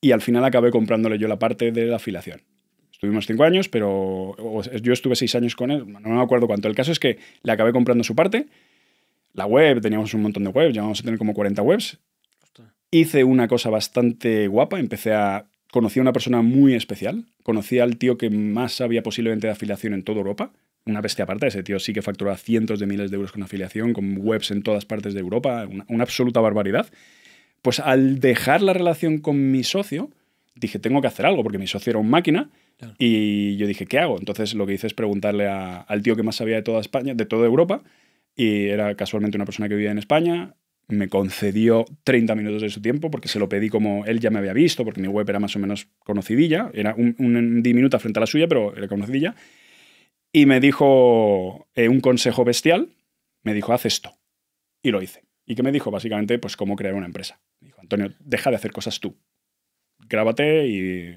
y al final acabé comprándole yo la parte de la afiliación. Estuvimos cinco años, pero yo estuve seis años con él, no me acuerdo cuánto. El caso es que le acabé comprando su parte, la web, teníamos un montón de webs, ya vamos a tener como 40 webs. Hice una cosa bastante guapa, empecé a... Conocí a una persona muy especial, conocí al tío que más sabía posiblemente de afiliación en toda Europa, una bestia aparte. Ese tío sí que facturaba cientos de miles de euros con afiliación, con webs en todas partes de Europa, una, absoluta barbaridad. Pues al dejar la relación con mi socio, dije, tengo que hacer algo, porque mi socio era un máquina. Y yo dije, ¿qué hago? Entonces lo que hice es preguntarle al tío que más sabía de toda España, de toda Europa, y era casualmente una persona que vivía en España. Me concedió 30 minutos de su tiempo porque se lo pedí como él ya me había visto, porque mi web era más o menos conocidilla, era un, un diminuta frente a la suya, pero era conocidilla. Y me dijo eh, un consejo bestial, me dijo, haz esto. Y lo hice. ¿Y qué me dijo? Básicamente, pues cómo crear una empresa. dijo, Antonio, deja de hacer cosas tú. Grábate y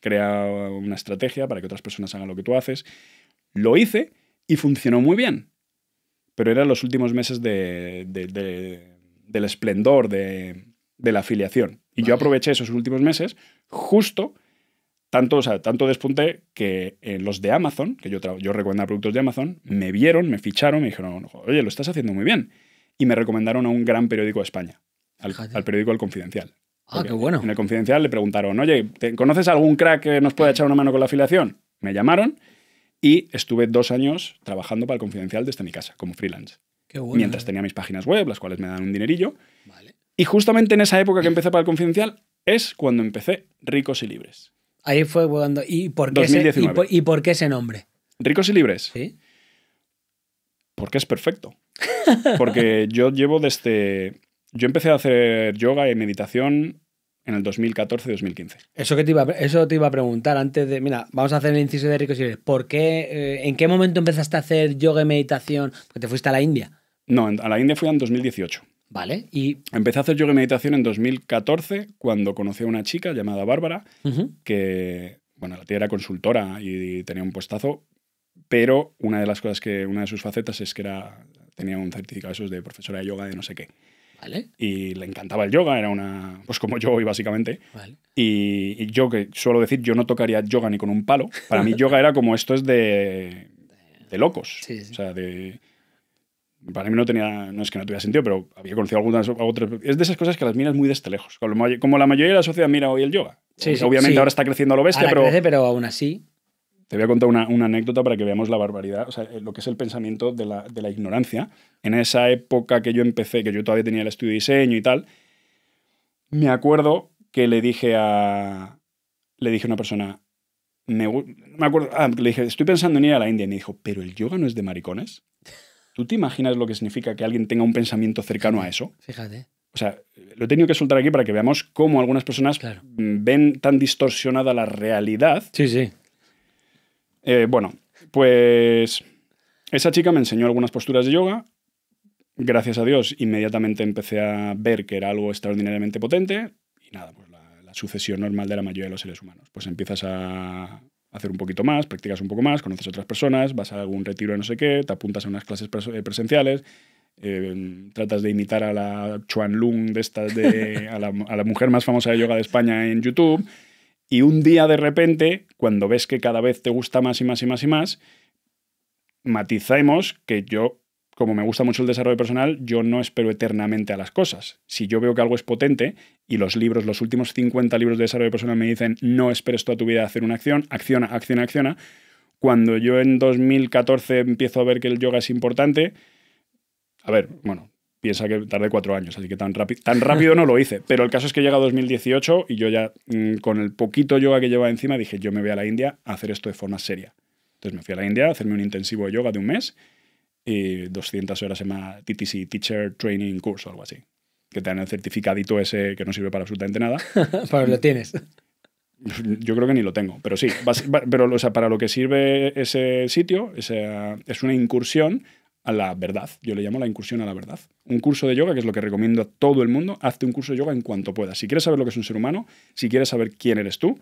crea una estrategia para que otras personas hagan lo que tú haces. Lo hice y funcionó muy bien. Pero eran los últimos meses de, de, del esplendor de, la afiliación. Y yo aproveché esos últimos meses justo tanto, sea, tanto despunté que eh, los de Amazon, que yo, yo recomendaba productos de Amazon, me vieron, me ficharon, me dijeron, oye, lo estás haciendo muy bien. Y me recomendaron a un gran periódico de España, al, periódico El Confidencial. Ah, qué bueno. En El Confidencial le preguntaron, oye, ¿conoces algún crack que nos pueda echar una mano con la afiliación? Me llamaron y estuve dos años trabajando para El Confidencial desde mi casa, como freelance. Qué bueno, Mientras eh. tenía mis páginas web, las cuales me dan un dinerillo. Y justamente en esa época que empecé para El Confidencial es cuando empecé Ricos y Libres. Ahí fue cuando. ¿Y por qué, ese, nombre? Ricos y libres. Sí. Porque es perfecto. Porque (laughs) yo llevo desde. Yo empecé a hacer yoga y meditación en el 2014-2015. Eso que te iba, a, eso te iba a preguntar antes de, mira, vamos a hacer el inciso de ricos y libres. ¿Por eh, en qué momento empezaste a hacer yoga y meditación? Porque te fuiste a la India. No, a la India fui en 2018. Y... Empecé a hacer yoga y meditación en 2014 cuando conocí a una chica llamada Bárbara, que, bueno, la tía era consultora y tenía un puestazo, pero una de las cosas que, una de sus facetas es que era, tenía un certificado de profesora de yoga de no sé qué. Y le encantaba el yoga, era una, pues como yo hoy básicamente. Y, yo que suelo decir, yo no tocaría yoga ni con un palo. Para mí yoga era como esto es de, locos. O sea, de para mí no tenía, no es que no tuviera sentido, pero había conocido algunas otras. Es de esas cosas que las miras muy desde este lejos. Como, la mayoría de la sociedad mira hoy el yoga. Obviamente ahora está creciendo lo bestia, ahora pero. aún así. Te voy a contar una, anécdota para que veamos la barbaridad, o sea, eh, lo que es el pensamiento de la, ignorancia. En esa época que yo empecé, que yo todavía tenía el estudio de diseño y tal, me acuerdo que le dije a. Le dije a una persona. Me, acuerdo. Ah, le dije, estoy pensando en ir a la India. Y me dijo, ¿pero el yoga no es de maricones? ¿Tú te imaginas lo que significa que alguien tenga un pensamiento cercano a eso? Fíjate. O sea, lo he tenido que soltar aquí para que veamos cómo algunas personas mm, ven tan distorsionada la realidad. Sí, sí. Eh, bueno, pues esa chica me enseñó algunas posturas de yoga. Gracias a Dios, inmediatamente empecé a ver que era algo extraordinariamente potente. Y nada, pues la sucesión normal de la mayoría de los seres humanos. Pues empiezas a hacer un poquito más, practicas un poco más, conoces a otras personas, vas a algún retiro no sé qué, te apuntas a unas clases eh, presenciales, em, tratas de imitar a la Chuan Lung de a, la, mujer más famosa de yoga de España en YouTube. Y un día de repente, cuando ves que cada vez te gusta más y más y más y más, matizamos que yo como me gusta mucho el desarrollo personal, yo no espero eternamente a las cosas. Si yo veo que algo es potente y los libros, los últimos 50 libros de desarrollo personal me dicen no esperes toda tu vida a hacer una acción, acciona, acciona, acciona, cuando yo en 2014 empiezo a ver que el yoga es importante, a ver, bueno, piensa que tardé cuatro años, así que tan, tan rápido no lo hice, pero el caso es que llega 2018 y yo ya mm, con el poquito yoga que llevaba encima dije yo me voy a la India a hacer esto de forma seria. Entonces me fui a la India a hacerme un intensivo de yoga de un mes y 200 horas en llama TTC, Teacher Training Course o algo así. Que te dan el certificadito ese que no sirve para absolutamente nada. (laughs) pero lo tienes. (laughs) Yo creo que ni lo tengo, pero sí. pero sea, para lo que sirve ese sitio es una incursión a la verdad. Yo le llamo la incursión a la verdad. Un curso de yoga, que es lo que recomiendo a todo el mundo, hazte un curso de yoga en cuanto puedas. Si quieres saber lo que es un ser humano, si quieres saber quién eres tú,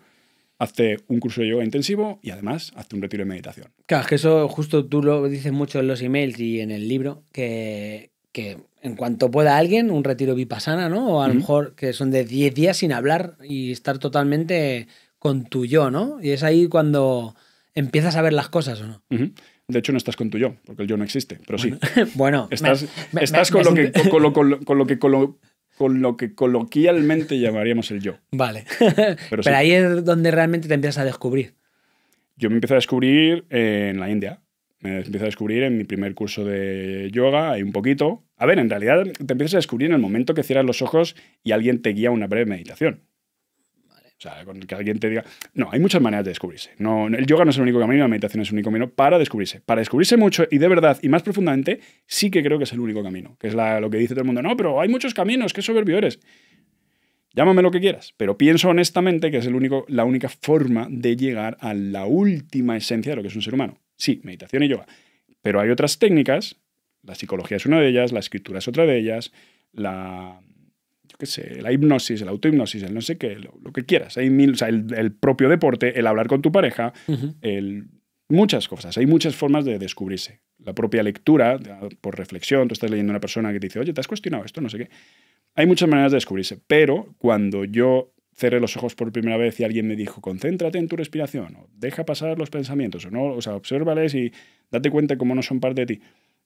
hace un curso de yoga intensivo y además hace un retiro de meditación. Claro, es que eso justo tú lo dices mucho en los emails y en el libro, que, que en cuanto pueda alguien, un retiro vipassana, ¿no? O a lo mejor que son de 10 días sin hablar y estar totalmente con tu yo, ¿no? Y es ahí cuando empiezas a ver las cosas, ¿o no? De hecho, no estás con tu yo, porque el yo no existe, pero sí. bueno, estás, con, lo que, con lo que coloquialmente (laughs) llamaríamos el yo. Vale. (laughs) Pero, ahí es donde realmente te empiezas a descubrir. Yo me empiezo a descubrir en la India. Me empiezo a descubrir en mi primer curso de yoga, hay un poquito. A ver, en realidad te empiezas a descubrir en el momento que cierras los ojos y alguien te guía una breve meditación. O sea, con que alguien te diga. No, hay muchas maneras de descubrirse. No, el yoga no es el único camino, la meditación es el único camino para descubrirse. Para descubrirse mucho y de verdad y más profundamente, sí que creo que es el único camino. Que es lo que dice todo el mundo. No, pero hay muchos caminos, qué soberbio eres. Llámame lo que quieras, pero pienso honestamente que es el único, la única forma de llegar a la última esencia de lo que es un ser humano. Sí, meditación y yoga. Pero hay otras técnicas, la psicología es una de ellas, la escritura es otra de ellas, la, qué sé, la hipnosis, el autohipnosis, el no sé qué, lo, que quieras. el, propio deporte, el hablar con tu pareja, muchas cosas. Hay muchas formas de descubrirse. La propia lectura, por reflexión, tú estás leyendo a una persona que te dice, oye, ¿te has cuestionado esto? No sé qué. Hay muchas maneras de descubrirse, pero cuando yo cerré los ojos por primera vez y alguien me dijo, concéntrate en tu respiración, o deja pasar los pensamientos, o no, o sea, obsérvales y date cuenta cómo no son parte de ti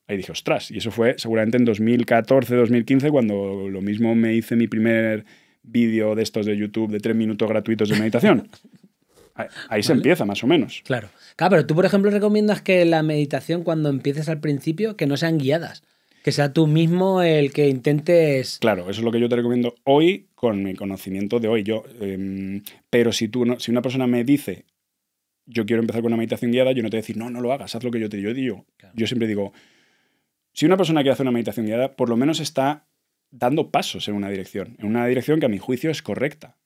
Ahí dije, ostras, y eso fue seguramente en 2014, 2015, cuando lo mismo me hice mi primer vídeo de estos de YouTube de tres minutos gratuitos de meditación. (laughs) Ahí se empieza, más o menos. Claro. Claro, pero tú, por ejemplo, recomiendas que la meditación, cuando empieces al principio, que no sean guiadas. Que sea tú mismo el que intentes. Claro, eso es lo que yo te recomiendo hoy con mi conocimiento de hoy. Yo, em, pero si, tú si una persona me dice, yo quiero empezar con una meditación guiada, yo no te voy decir, no, no lo hagas, haz lo que yo te digo. Yo, yo siempre digo, si una persona quiere hacer una meditación guiada, por lo menos está dando pasos en una dirección, en una dirección que a mi juicio es correcta.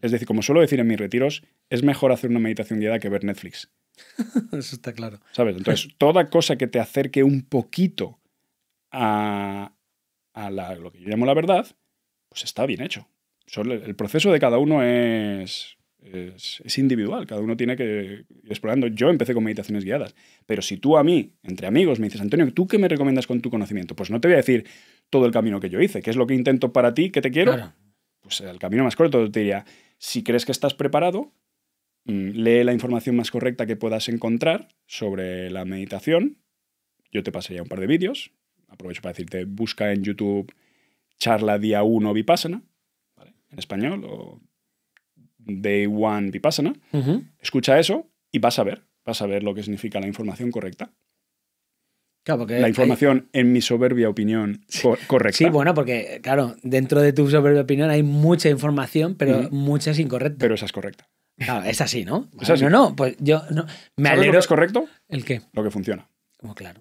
Es decir, como suelo decir en mis retiros, es mejor hacer una meditación guiada que ver Netflix. (laughs) Eso está claro. ¿Sabes? Entonces, (laughs) toda cosa que te acerque un poquito a, lo que yo llamo la verdad, pues está bien hecho. El proceso de cada uno es, es, individual, cada uno tiene que ir explorando. Yo empecé con meditaciones guiadas, pero si tú a mí, entre amigos, me dices, Antonio, ¿tú qué me recomiendas con tu conocimiento? Pues no te voy a decir todo el camino que yo hice, qué es lo que intento para ti, qué te quiero. Pues el camino más corto te diría, si crees que estás preparado, mm, lee la información más correcta que puedas encontrar sobre la meditación. Yo te pasaría un par de vídeos. Aprovecho para decirte, busca en YouTube charla día 1 Vipassana, en español, o Day One Vipassana, escucha eso y vas a ver, vas a ver lo que significa la información correcta. la información, en mi soberbia opinión, correcta. Sí, bueno, porque, claro, dentro de tu soberbia opinión hay mucha información, pero mucha es incorrecta. Pero esa es correcta. Claro, es así, ¿no? (laughs) No, no, pues yo no, me es correcto? ¿El qué? Lo que funciona. claro.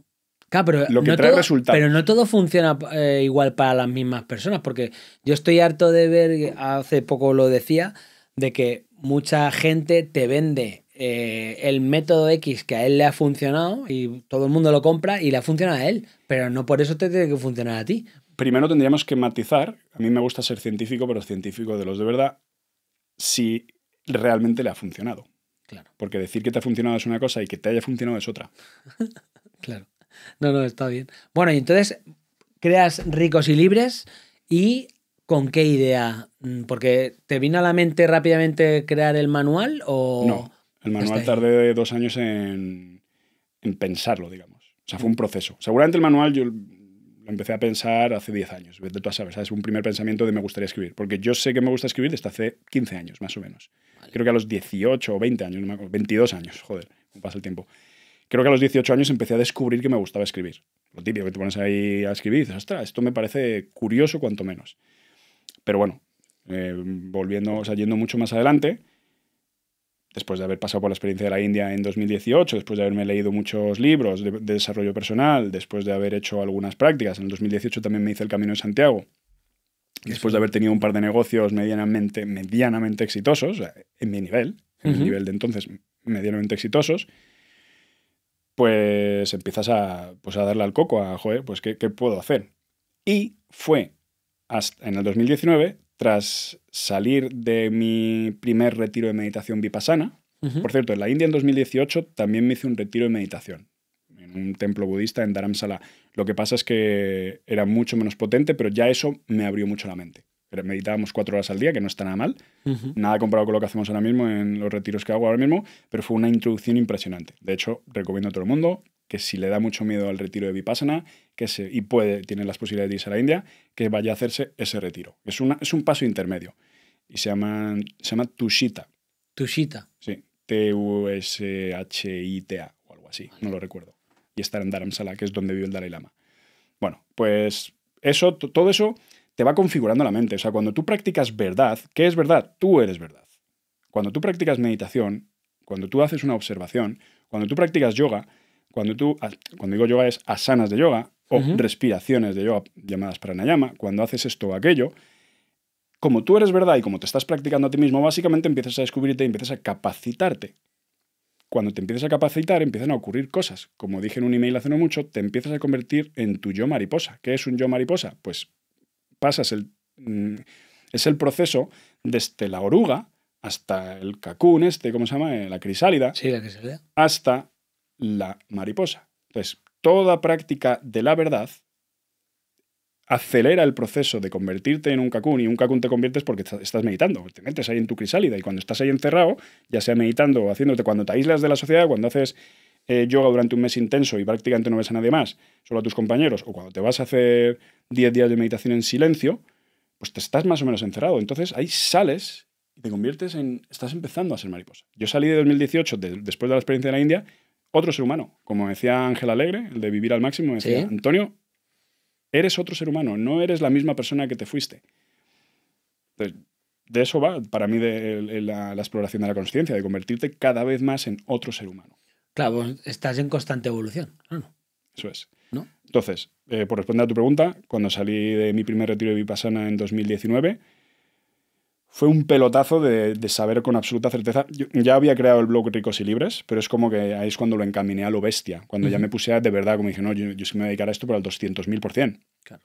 pero, lo que no todo, pero no todo funciona eh, igual para las mismas personas, porque yo estoy harto de ver, hace poco lo decía, de que mucha gente te vende eh, el método X que a él le ha funcionado y todo el mundo lo compra y le ha funcionado a él, pero no por eso te tiene que funcionar a ti. Primero tendríamos que matizar, a mí me gusta ser científico, pero científico de los de verdad, si realmente le ha funcionado. Claro. Porque decir que te ha funcionado es una cosa y que te haya funcionado es otra. (laughs) claro. No, no, está bien. Bueno, y entonces creas ricos y libres y ¿Con qué idea? Mm, porque ¿te vino a la mente rápidamente crear el manual o...? No, el manual tardé dos años en, pensarlo, digamos. O sea, fue un mm. proceso. Seguramente el manual yo lo empecé a pensar hace 10 años. sabes, es un primer pensamiento de me gustaría escribir. Porque yo sé que me gusta escribir desde hace 15 años, más o menos. Creo que a los 18 o 20 años, no me acuerdo, 22 años, joder, me pasa el tiempo. Creo que a los 18 años empecé a descubrir que me gustaba escribir. Lo típico que te pones ahí a escribir y dices, esto me parece curioso cuanto menos. Pero bueno, eh, volviendo, o sea, yendo mucho más adelante, después de haber pasado por la experiencia de la India en 2018, después de haberme leído muchos libros de, desarrollo personal, después de haber hecho algunas prácticas, en el 2018 también me hice el Camino de Santiago, después de haber tenido un par de negocios medianamente, medianamente exitosos, en mi nivel, en nivel de entonces, medianamente exitosos, pues empiezas a, pues a darle al coco, a, joder, pues qué puedo hacer? Y fue en el 2019, tras salir de mi primer retiro de meditación vipassana, por cierto, en la India en 2018 también me hice un retiro de meditación en un templo budista en Dharamsala. Lo que pasa es que era mucho menos potente, pero ya eso me abrió mucho la mente. Meditábamos cuatro horas al día, que no está nada mal, nada comparado con lo que hacemos ahora mismo en los retiros que hago ahora mismo, pero fue una introducción impresionante. De hecho, recomiendo a todo el mundo, que si le da mucho miedo al retiro de Vipassana, que se, y puede, tiene las posibilidades de irse a la India, que vaya a hacerse ese retiro. Es, es un paso intermedio. Y se, se llama Tushita. Tushita. Sí, T-U-S-H-I-T-A o algo así, no lo recuerdo. Y estar en Dharamsala, que es donde vive el Dalai Lama. Bueno, pues eso, todo eso te va configurando la mente. O sea, cuando tú practicas verdad, ¿qué es verdad? Tú eres verdad. Cuando tú practicas meditación, cuando tú haces una observación, cuando tú practicas yoga, cuando tú, cuando digo yoga es asanas de yoga o respiraciones de yoga llamadas pranayama, cuando haces esto o aquello, como tú eres verdad y como te estás practicando a ti mismo, básicamente empiezas a descubrirte y empiezas a capacitarte. Cuando te empiezas a capacitar, empiezan a ocurrir cosas. Como dije en un email hace no mucho, te empiezas a convertir en tu yo mariposa. ¿Qué es un yo mariposa? Pues pasas el. Mm, es el proceso desde la oruga hasta el cacún, este, ¿cómo se llama? Eh, la crisálida. Sí, la crisálida. Hasta la mariposa. Entonces, toda práctica de la verdad acelera el proceso de convertirte en un cacún y un cacún te conviertes porque estás meditando, te metes ahí en tu crisálida y cuando estás ahí encerrado, ya sea meditando o haciéndote, cuando te aíslas de la sociedad, cuando haces eh, yoga durante un mes intenso y prácticamente no ves a nadie más, solo a tus compañeros, o cuando te vas a hacer 10 días de meditación en silencio, pues te estás más o menos encerrado. Entonces ahí sales y te conviertes en, estás empezando a ser mariposa. Yo salí de 2018, después de la experiencia en la India, otro ser humano. Como decía Ángel Alegre, el de vivir al máximo, decía, Antonio, eres otro ser humano, no eres la misma persona que te fuiste. Pues, de eso va para mí de, la, exploración de la conciencia, de convertirte cada vez más en otro ser humano. Claro, estás en constante evolución. Eso es. ¿No? Entonces, eh, por responder a tu pregunta, cuando salí de mi primer retiro de Vipassana en 2019, fue un pelotazo de, saber con absoluta certeza. Yo ya había creado el blog Ricos y Libres, pero es como que ahí es cuando lo encaminé a lo bestia. Cuando ya me puse a, de verdad, como dije, no, yo, sí me voy a dedicar a esto, pero al 200.000%. Claro.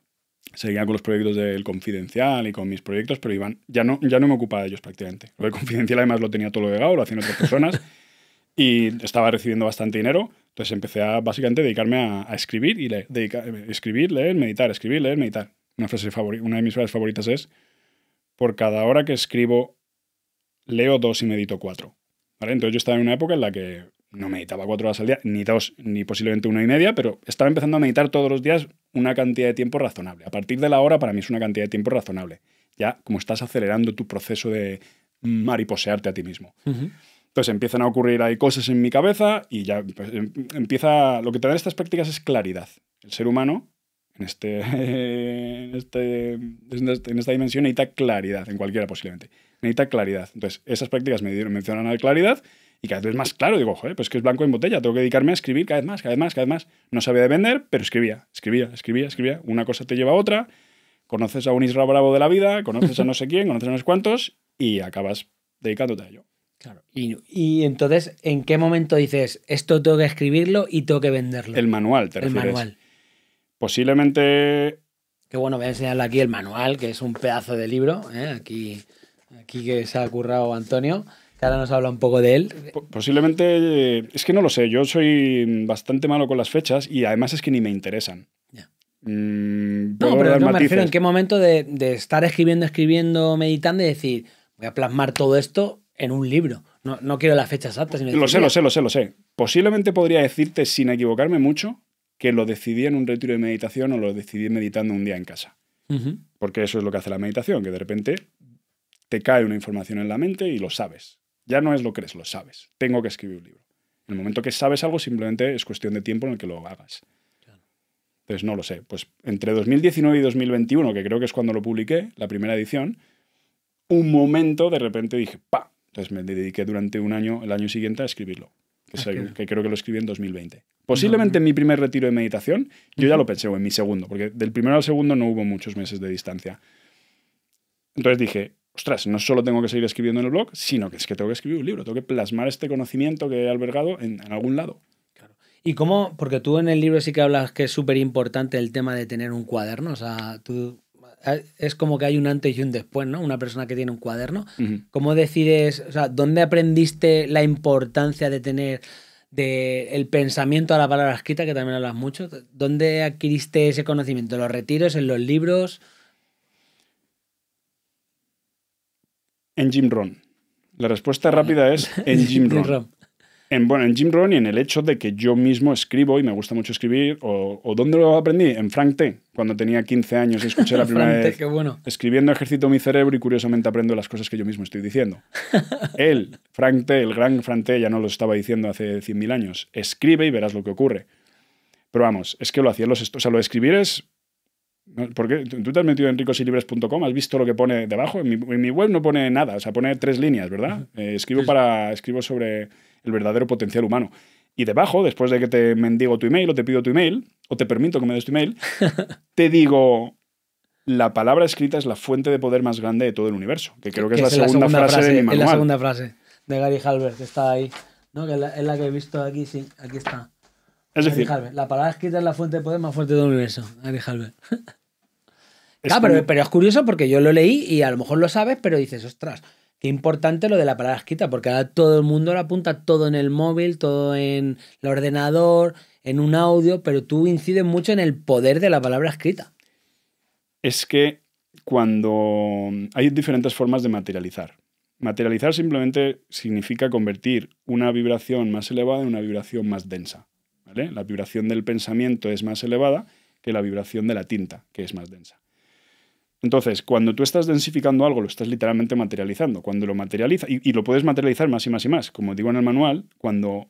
Seguía con los proyectos del Confidencial y con mis proyectos, pero iban, ya no, ya no me ocupaba de ellos prácticamente. Lo del Confidencial además lo tenía todo lo legado, lo hacían otras personas. (laughs) y estaba recibiendo bastante dinero. Entonces empecé a básicamente dedicarme a, escribir y leer, eh, escribir, leer, meditar, escribir, leer, meditar. Una, frase una de mis frases favoritas es, por cada hora que escribo, leo dos y medito cuatro. ¿vale? Entonces yo estaba en una época en la que no meditaba cuatro horas al día, ni dos, ni posiblemente una y media, pero estaba empezando a meditar todos los días una cantidad de tiempo razonable. A partir de la hora para mí es una cantidad de tiempo razonable. Ya como estás acelerando tu proceso de mariposearte a ti mismo. Entonces empiezan a ocurrir ahí cosas en mi cabeza y ya pues, em, empieza... Lo que te dan estas prácticas es claridad. El ser humano este, (laughs) este, en, este, en, esta dimensión necesita claridad, en cualquiera posiblemente. Necesita claridad. Entonces, esas prácticas me mencionan a la claridad y cada vez más claro, digo, joder, pues que es blanco en botella, tengo que dedicarme a escribir cada vez más, cada vez más, cada vez más. No sabía de vender, pero escribía, escribía, escribía, escribía. Una cosa te lleva a otra, conoces a un Isra Bravo de la vida, conoces a no sé quién, conoces a no sé cuántos, y acabas dedicándote a ello. Claro. Y, entonces, ¿en qué momento dices esto tengo que escribirlo y tengo que venderlo? El manual, te refieres. El manual. Posiblemente. Qué bueno, voy a enseñarle aquí el manual, que es un pedazo de libro. ¿eh? Aquí, aquí que se ha currado Antonio. Que ahora nos habla un poco de él. Posiblemente, eh, es que no lo sé, yo soy bastante malo con las fechas y además es que ni me interesan. Mm, no, pero no me refiero en qué momento de, estar escribiendo, escribiendo, meditando y decir, voy a plasmar todo esto en un libro. No, quiero las fechas exactas. lo sé, lo sé, lo sé, lo sé. Posiblemente podría decirte, sin equivocarme mucho, que lo decidí en un retiro de meditación o lo decidí meditando un día en casa. Porque eso es lo que hace la meditación, que de repente te cae una información en la mente y lo sabes. Ya no es lo que eres, lo sabes. Tengo que escribir un libro. En el momento que sabes algo, simplemente es cuestión de tiempo en el que lo hagas. Entonces, no lo sé. Pues entre 2019 y 2021, que creo que es cuando lo publiqué, la primera edición, un momento de repente dije, ¡pa! Entonces me dediqué durante un año, el año siguiente, a escribirlo que, creo que lo escribí en 2020. Posiblemente en mi primer retiro de meditación, yo ya lo pensé, o en mi segundo, porque del primero al segundo no hubo muchos meses de distancia. Entonces dije, ostras, no solo tengo que seguir escribiendo en el blog, sino que es que tengo que escribir un libro, tengo que plasmar este conocimiento que he albergado en, algún lado. ¿Y cómo? Porque tú en el libro sí que hablas que es súper importante el tema de tener un cuaderno, o sea, tú es como que hay un antes y un después, ¿no? Una persona que tiene un cuaderno. ¿Cómo decides, o sea, dónde aprendiste la importancia de tener de el pensamiento a la palabra escrita, que también hablas mucho? ¿Dónde adquiriste ese conocimiento? los retiros, en los libros? En Jim Ron. La respuesta rápida es en (laughs) Jim Ron. En, bueno, en Jim Rohn y en el hecho de que yo mismo escribo y me gusta mucho escribir. ¿O, dónde lo aprendí? En Frank T., cuando tenía 15 años y escuché la (laughs) primera Qué bueno. Escribiendo ejercito mi cerebro y curiosamente aprendo las cosas que yo mismo estoy diciendo. (laughs) Él, Frank T., el gran Frank T., ya no lo estaba diciendo hace 100.000 años. Escribe y verás lo que ocurre. Pero vamos, es que lo hacía los... O sea, lo de escribir es porque ¿Tú te has metido en ricosilibres.com? ¿Has visto lo que pone debajo? En mi, web no pone nada, o sea, pone tres líneas, ¿verdad? Eh, escribo, para, escribo sobre el verdadero potencial humano. Y debajo, después de que te mendigo tu email o te pido tu email, o te permito que me des tu email, (laughs) te digo, la palabra escrita es la fuente de poder más grande de todo el universo, que creo que, es, la, segunda, frase, de mi Es la segunda frase de Gary Halbert, que está ahí, ¿no? que es la, que he visto aquí, sí, aquí está. Es decir, la palabra escrita es la fuente de poder más fuerte de todo el universo, Gary Halbert. (laughs) claro, pero, es curioso porque yo lo leí y a lo mejor lo sabes, pero dices, ostras, qué importante lo de la palabra escrita, porque ahora todo el mundo lo apunta todo en el móvil, todo en el ordenador, en un audio, pero tú incides mucho en el poder de la palabra escrita. Es que cuando hay diferentes formas de materializar. Materializar simplemente significa convertir una vibración más elevada en una vibración más densa. La vibración del pensamiento es más elevada que la vibración de la tinta, que es más densa. Entonces, cuando tú estás densificando algo, lo estás literalmente materializando. Cuando lo materializa, y, lo puedes materializar más y más y más. Como digo en el manual, cuando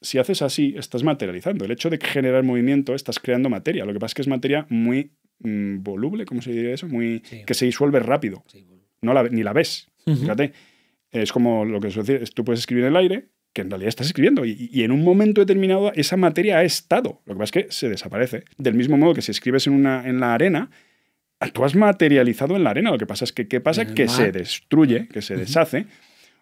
si haces así, estás materializando. El hecho de generar movimiento, estás creando materia. Lo que pasa es que es materia muy mm, voluble, ¿cómo se diría eso? Muy, Que se disuelve rápido. No ni la ves. Fíjate. Es como lo que suele tú puedes escribir en el aire, que en realidad estás escribiendo. Y, y, en un momento determinado esa materia ha estado. Lo que pasa es que se desaparece. Del mismo modo que si escribes en, una, en la arena, tú has materializado en la arena. Lo que pasa es que, ¿qué pasa? Que se destruye, que se deshace.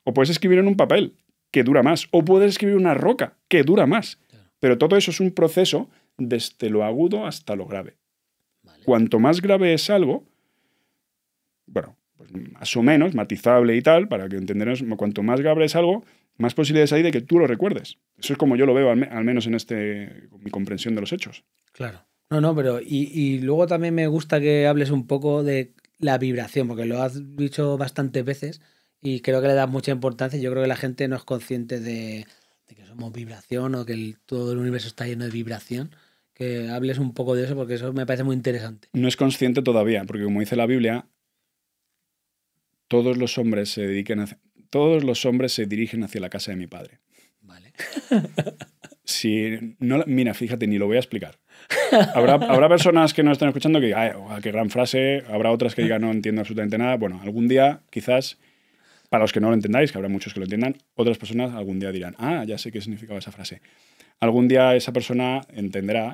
O puedes escribir en un papel, que dura más. O puedes escribir una roca, que dura más. Pero todo eso es un proceso desde lo agudo hasta lo grave. Cuanto más grave es algo, bueno, pues, más o menos, matizable y tal, para que entendamos, cuanto más grave es algo, más posibilidades hay de que tú lo recuerdes. Eso es como yo lo veo, al, menos en este, mi comprensión de los hechos. Claro. No, no, pero y, luego también me gusta que hables un poco de la vibración, porque lo has dicho bastantes veces y creo que le das mucha importancia. Yo creo que la gente no es consciente de, que somos vibración o que todo el universo está lleno de vibración. Que hables un poco de eso porque eso me parece muy interesante. No es consciente todavía, porque como dice la Biblia, todos los hombres se dediquen todos los hombres se dirigen hacia la casa de mi padre. Vale. (laughs) si no, mira, fíjate, ni lo voy a explicar. (laughs) Habrá, habrá personas que no están escuchando que digan, qué gran frase, habrá otras que digan, no entiendo absolutamente nada. Bueno, algún día quizás para los que no lo entendáis, que habrá muchos que lo entiendan, otras personas algún día dirán, ah, ya sé qué significaba esa frase. Algún día esa persona entenderá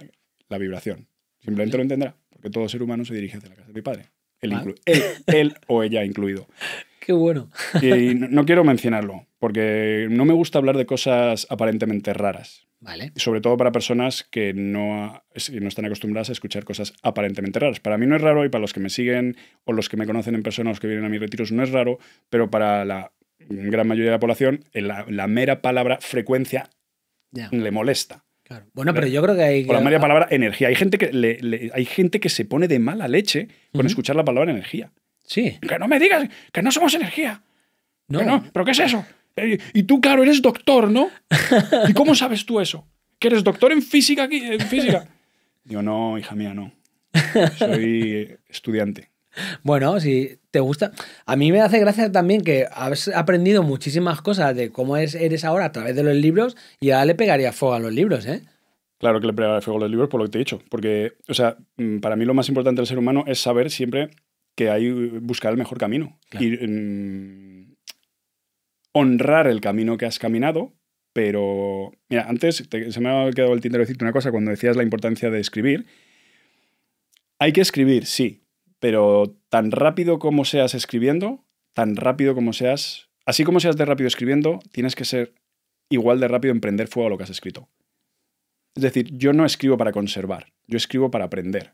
la vibración. Simplemente lo entenderá, porque todo ser humano se dirige hacia la casa de mi padre. Él, o ella incluido. (laughs) Qué bueno. Y no, quiero mencionarlo, porque no me gusta hablar de cosas aparentemente raras. Vale. Sobre todo para personas que no, no, están acostumbradas a escuchar cosas aparentemente raras. Para mí no es raro y para los que me siguen o los que me conocen en persona, los que vienen a mis retiros, no es raro, pero para la gran mayoría de la población, la, mera palabra frecuencia le molesta. Bueno, pero yo creo que hay. Por la palabra energía. Hay gente que, hay gente que se pone de mala leche con escuchar la palabra energía. Sí. Que no me digas que no somos energía. No. no ¿Pero qué es eso? Eh, y tú, claro, eres doctor, ¿no? ¿Y cómo sabes tú eso? ¿Que eres doctor en física aquí? En física. yo (laughs) no, hija mía, no. Soy estudiante. Bueno, si te gusta. A mí me hace gracia también que has aprendido muchísimas cosas de cómo eres ahora a través de los libros y ahora le pegaría fuego a los libros, ¿eh? Claro que le pegaría fuego a los libros por lo que te he dicho. Porque, o sea, mm, para mí lo más importante del ser humano es saber siempre que hay buscar el mejor camino. Y mm, honrar el camino que has caminado, pero. Mira, antes se me ha quedado el tintero decirte una cosa cuando decías la importancia de escribir. Hay que escribir, sí, pero tan rápido como seas escribiendo, tan rápido como seas, así como seas de rápido escribiendo, tienes que ser igual de rápido en prender fuego a lo que has escrito. Es decir, yo no escribo para conservar, yo escribo para aprender,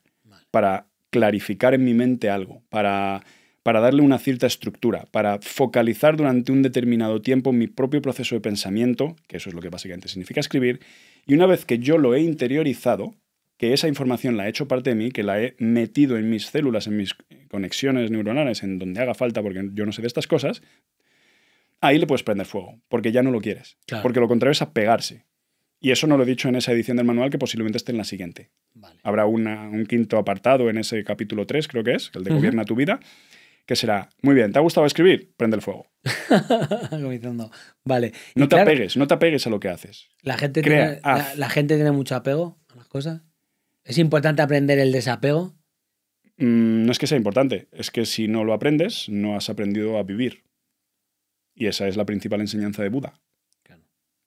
para clarificar en mi mente algo, para darle una cierta estructura, para focalizar durante un determinado tiempo mi propio proceso de pensamiento, que eso es lo que básicamente significa escribir, y una vez que yo lo he interiorizado, que esa información la he hecho parte de mí, que la he metido en mis células, en mis conexiones neuronales, en donde haga falta, porque yo no sé de estas cosas, ahí le puedes prender fuego, porque ya no lo quieres. Porque lo contrario es apegarse. Y eso no lo he dicho en esa edición del manual, que posiblemente esté en la siguiente. Habrá un quinto apartado en ese capítulo 3, creo que es, el de Gobierna tu vida, que será, muy bien, ¿te ha gustado escribir? Prende el fuego. (laughs) vale. No te apegues, no te apegues a lo que haces. La gente, la gente tiene mucho apego a las cosas. ¿Es importante aprender el desapego? Mm, no es que sea importante, es que si no lo aprendes, no has aprendido a vivir. Y esa es la principal enseñanza de Buda. Claro.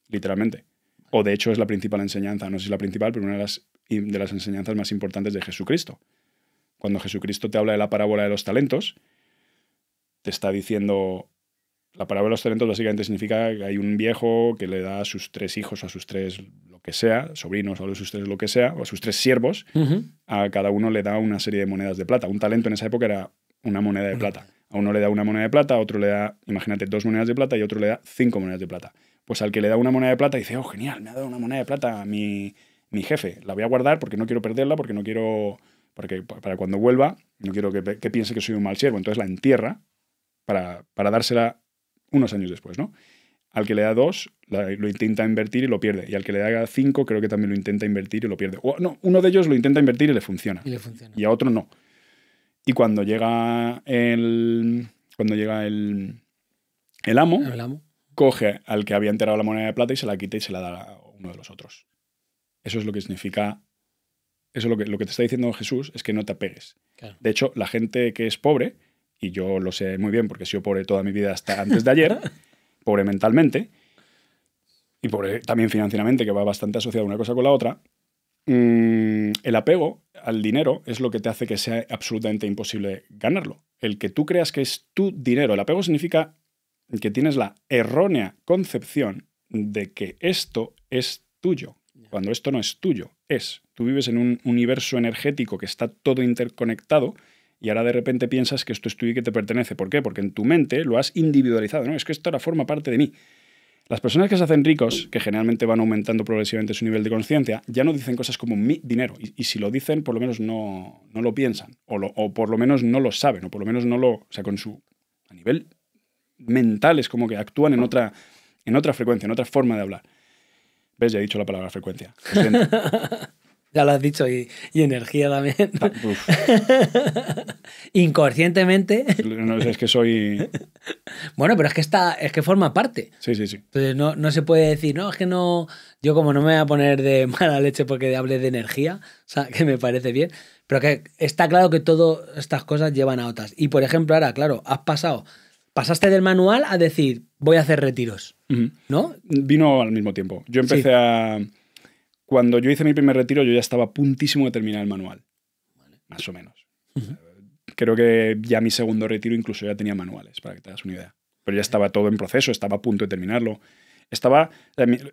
Literalmente. O de hecho es la principal enseñanza, no sé si es la principal, pero una de las enseñanzas más importantes de Jesucristo. Cuando Jesucristo te habla de la parábola de los talentos, te está diciendo, la parábola de los talentos básicamente significa que hay un viejo que le da a sus tres hijos o a sus tres lo que sea, sobrinos o a sus tres lo que sea, o a sus tres siervos, a cada uno le da una serie de monedas de plata. Un talento en esa época era una moneda de plata. A uno le da una moneda de plata, a otro le da, imagínate, dos monedas de plata y a otro le da cinco monedas de plata. Pues al que le da una moneda de plata dice, oh, genial, me ha dado una moneda de plata a mi, mi jefe, la voy a guardar porque no quiero perderla, porque no quiero, porque para cuando vuelva, no quiero que, piense que soy un mal siervo. Entonces la entierra para, para dársela unos años después, ¿no? Al que le da dos, lo intenta invertir y lo pierde. Y al que le da cinco, creo que también lo intenta invertir y lo pierde. O, no, uno de ellos lo intenta invertir y le funciona. Y, le funciona. y a otro no. Y cuando llega el. Cuando llega el. El amo, coge al que había enterado la moneda de plata y se la quita y se la da a uno de los otros. Eso es lo que significa. Eso es lo que, lo que te está diciendo Jesús es que no te apegues. De hecho, la gente que es pobre y yo lo sé muy bien porque he sido pobre toda mi vida hasta antes de ayer, (laughs) pobre mentalmente y pobre también financieramente, que va bastante asociado una cosa con la otra, mm, el apego al dinero es lo que te hace que sea absolutamente imposible ganarlo. El que tú creas que es tu dinero, el apego significa que tienes la errónea concepción de que esto es tuyo, cuando esto no es tuyo, es. Tú vives en un universo energético que está todo interconectado y ahora de repente piensas que esto es tuyo y que te pertenece. ¿Por qué? Porque en tu mente lo has individualizado, ¿no? Es que esto ahora forma parte de mí. Las personas que se hacen ricos, que generalmente van aumentando progresivamente su nivel de conciencia, ya no dicen cosas como mi dinero. Y, si lo dicen, por lo menos no, lo piensan. O, por lo menos no lo saben. O por lo menos no lo. O sea, con su. A nivel mental es como que actúan en otra, en otra frecuencia, en otra forma de hablar. ¿Ves? Ya he dicho la palabra frecuencia. (laughs) ya lo has dicho, y, energía también. Ah, (laughs) Inconscientemente. No, es que soy. bueno, pero es que está, es que forma parte. Sí, sí, sí. Entonces no, se puede decir, no, es que no. Yo, como no me voy a poner de (laughs) mala leche porque hable de energía, o sea, que me parece bien. Pero que está claro que todas estas cosas llevan a otras. Y por ejemplo, ahora, claro, has pasado. Pasaste del manual a decir, voy a hacer retiros. ¿No? Vino al mismo tiempo. Yo empecé a cuando yo hice mi primer retiro, yo ya estaba puntísimo de terminar el manual. Más o menos. Creo que ya mi segundo retiro incluso ya tenía manuales, para que te hagas una idea. Pero ya estaba todo en proceso, estaba a punto de terminarlo. Estaba.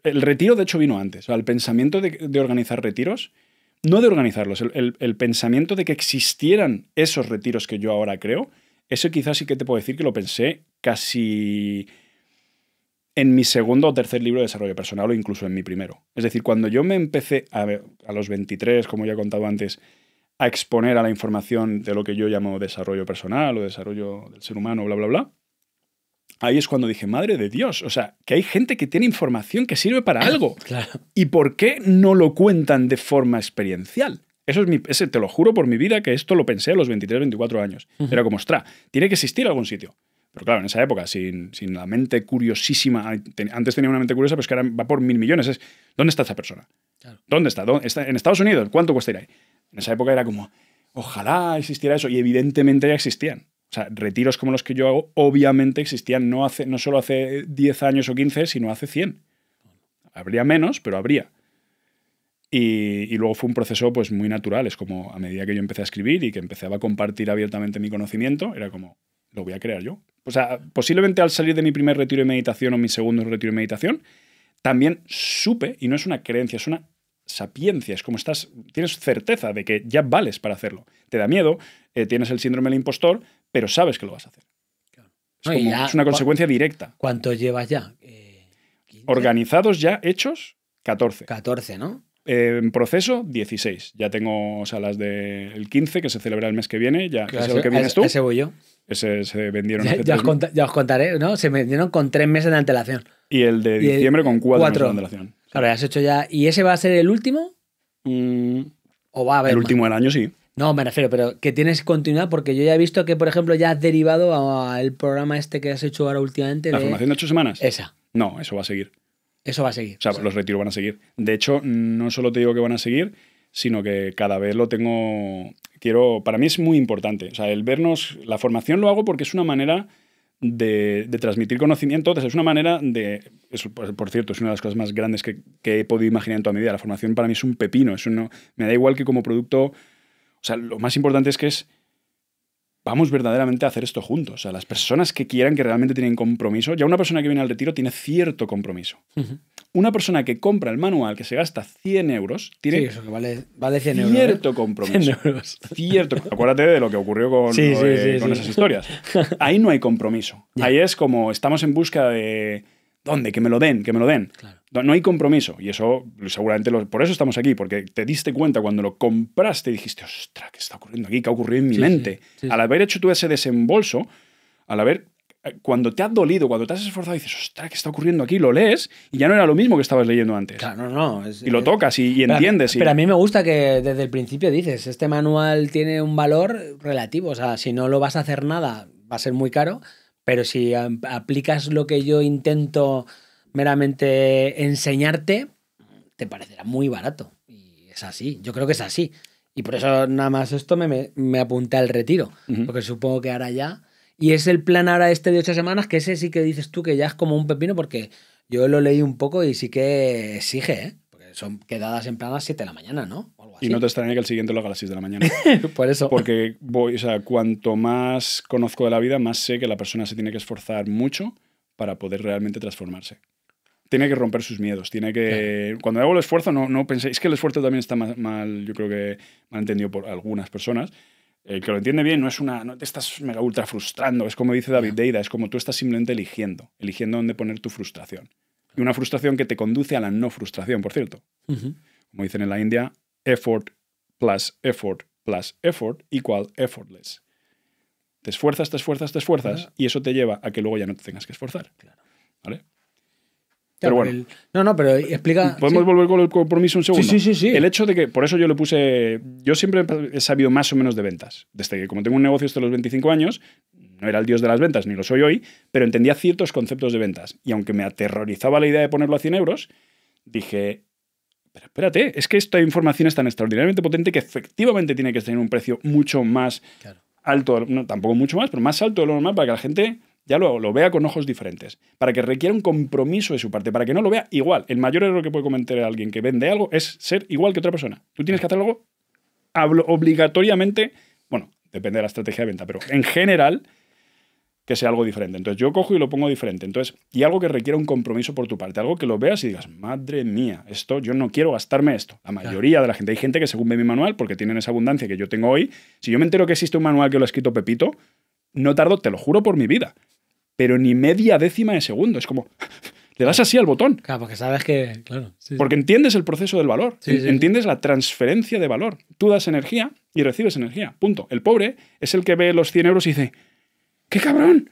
El retiro, de hecho, vino antes. el pensamiento de, organizar retiros, no de organizarlos, el, el, pensamiento de que existieran esos retiros que yo ahora creo, eso quizás sí que te puedo decir que lo pensé casi en mi segundo o tercer libro de desarrollo personal o incluso en mi primero. Es decir, cuando yo me empecé a, los 23, como ya he contado antes, a exponer a la información de lo que yo llamo desarrollo personal o desarrollo del ser humano, bla, bla, bla, ahí es cuando dije, madre de Dios, o sea, que hay gente que tiene información que sirve para algo. (laughs) ¿Y por qué no lo cuentan de forma experiencial? Eso es ese, te lo juro por mi vida que esto lo pensé a los 23, 24 años. Era como, ostra, tiene que existir algún sitio. Pero claro, en esa época, sin, la mente curiosísima, antes tenía una mente curiosa, pero es que ahora va por mil millones. Es, ¿Dónde está esa persona? ¿Dónde, está? ¿En Estados Unidos? ¿Cuánto cuesta ir ahí? En esa época era como, ojalá existiera eso. Y evidentemente ya existían. O sea, retiros como los que yo hago obviamente existían no, hace, no solo hace 10 años o 15, sino hace 100. Habría menos, pero habría. Y, luego fue un proceso pues muy natural. Es como a medida que yo empecé a escribir y que empezaba a compartir abiertamente mi conocimiento, era como, lo voy a crear yo o sea, posiblemente al salir de mi primer retiro de meditación o mi segundo retiro de meditación, también supe, y no es una creencia, es una sapiencia, es como estás, tienes certeza de que ya vales para hacerlo. Te da miedo, eh, tienes el síndrome del impostor, pero sabes que lo vas a hacer. Es, como, una consecuencia directa. ¿Cuánto llevas ya? Eh, Organizados ya, hechos, 14. 14, ¿no? Eh, en proceso, 16. Ya tengo salas las del 15, que se celebra el mes que viene. Ya, sé lo que vienes tú. Ese voy yo. Ese se vendieron ya, os contaré, ¿no? Se vendieron con tres meses de antelación. Y el de diciembre con cuatro, meses de antelación. Claro, ya has hecho ya. ¿Y ese va a ser el último? Mm, ¿O va a haber? El último del año, sí. No, me refiero, pero que tienes continuidad, porque yo ya he visto que, por ejemplo, ya has derivado al programa este que has hecho ahora últimamente. ¿La formación de ocho semanas? Esa. No, eso va a seguir. Eso va a seguir. o sea, los retiros van a seguir. De hecho, no solo te digo que van a seguir, sino que cada vez lo tengo, quiero, para mí es muy importante. O sea, el vernos, la formación lo hago porque es una manera de, de transmitir conocimiento, es una manera de, por cierto, es una de las cosas más grandes que, que, he podido imaginar en toda mi vida. La formación para mí es un pepino, es uno, me da igual que como producto, o sea, lo más importante es que es, vamos verdaderamente a hacer esto juntos. O sea, las personas que quieran, que realmente tienen compromiso, ya una persona que viene al retiro tiene cierto compromiso una persona que compra el manual, que se gasta 100 euros, tiene ¿eh? cierto compromiso. Cierto. Acuérdate de lo que ocurrió con, esas historias. (laughs) Ahí no hay compromiso. Ahí es como estamos en busca de... ¿Dónde? Que me lo den, que me lo den. No hay compromiso. Y eso, seguramente, por eso estamos aquí, porque te diste cuenta cuando lo compraste y dijiste, ostras, ¿qué está ocurriendo aquí? ¿Qué ha ocurrido en mi mente? Al haber hecho tú ese desembolso, al haber eh, cuando te has dolido, cuando te has esforzado, dices, ostras, ¿qué está ocurriendo aquí? Lo lees y ya no era lo mismo que estabas leyendo antes. Claro, no, no. y lo eh, tocas y, y entiendes. Pero a mí me gusta que desde el principio dices, este manual tiene un valor relativo, o sea, si no lo vas a hacer nada, va a ser muy caro, pero si aplicas lo que yo intento meramente enseñarte, te parecerá muy barato. Y es así, yo creo que es así. Y por eso nada más esto me, me, apunta al retiro, porque supongo que ahora ya y es el plan ahora este de ocho semanas, que ese sí que dices tú que ya es como un pepino, porque yo lo leí un poco y sí que exige, ¿eh? Porque son quedadas en plan a las siete de la mañana, ¿no? Y no te extraña que el siguiente lo haga a las seis de la mañana. (laughs) Por eso. Porque voy, o sea, cuanto más conozco de la vida, más sé que la persona se tiene que esforzar mucho para poder realmente transformarse tiene que romper sus miedos, tiene que... Cuando hago el esfuerzo, no, no pensé... Es que el esfuerzo también está mal, mal yo creo que mal entendido por algunas personas, el que lo entiende bien no es una. No te estás mega ultra frustrando. Es como dice David Deida, es como tú estás simplemente eligiendo, eligiendo dónde poner tu frustración. Y una frustración que te conduce a la no frustración, por cierto. Como dicen en la India, effort plus effort plus effort equal effortless. Te esfuerzas, te esfuerzas, te esfuerzas, y eso te lleva a que luego ya no te tengas que esforzar. ¿Vale? Pero bueno. No, no, pero explica. Podemos volver con el compromiso un segundo. Sí, sí, sí, El hecho de que, por eso yo le puse. Yo siempre he sabido más o menos de ventas. Desde que, como tengo un negocio hasta los 25 años, no era el dios de las ventas, ni lo soy hoy, pero entendía ciertos conceptos de ventas. Y aunque me aterrorizaba la idea de ponerlo a 100 euros, dije. Pero espérate, es que esta información es tan extraordinariamente potente que efectivamente tiene que tener un precio mucho más alto, no, tampoco mucho más, pero más alto de lo normal para que la gente ya lo, lo, vea con ojos diferentes, para que requiera un compromiso de su parte, para que no lo vea igual. El mayor error que puede cometer alguien que vende algo es ser igual que otra persona. Tú tienes que hacer algo obligatoriamente, bueno, depende de la estrategia de venta, pero en general que sea algo diferente. Entonces yo cojo y lo pongo diferente. Entonces, y algo que requiera un compromiso por tu parte, algo que lo veas y digas, madre mía, esto yo no quiero gastarme esto. La mayoría de la gente, hay gente que según ve mi manual, porque tienen esa abundancia que yo tengo hoy, si yo me entero que existe un manual que lo ha escrito Pepito, no tardo, te lo juro por mi vida pero ni media décima de segundo. Es como, (laughs) le das así al botón. Claro, porque sabes que, claro. porque entiendes el proceso del valor, entiendes la transferencia de valor. Tú das energía y recibes energía, punto. El pobre es el que ve los 100 euros y dice, ¡qué cabrón!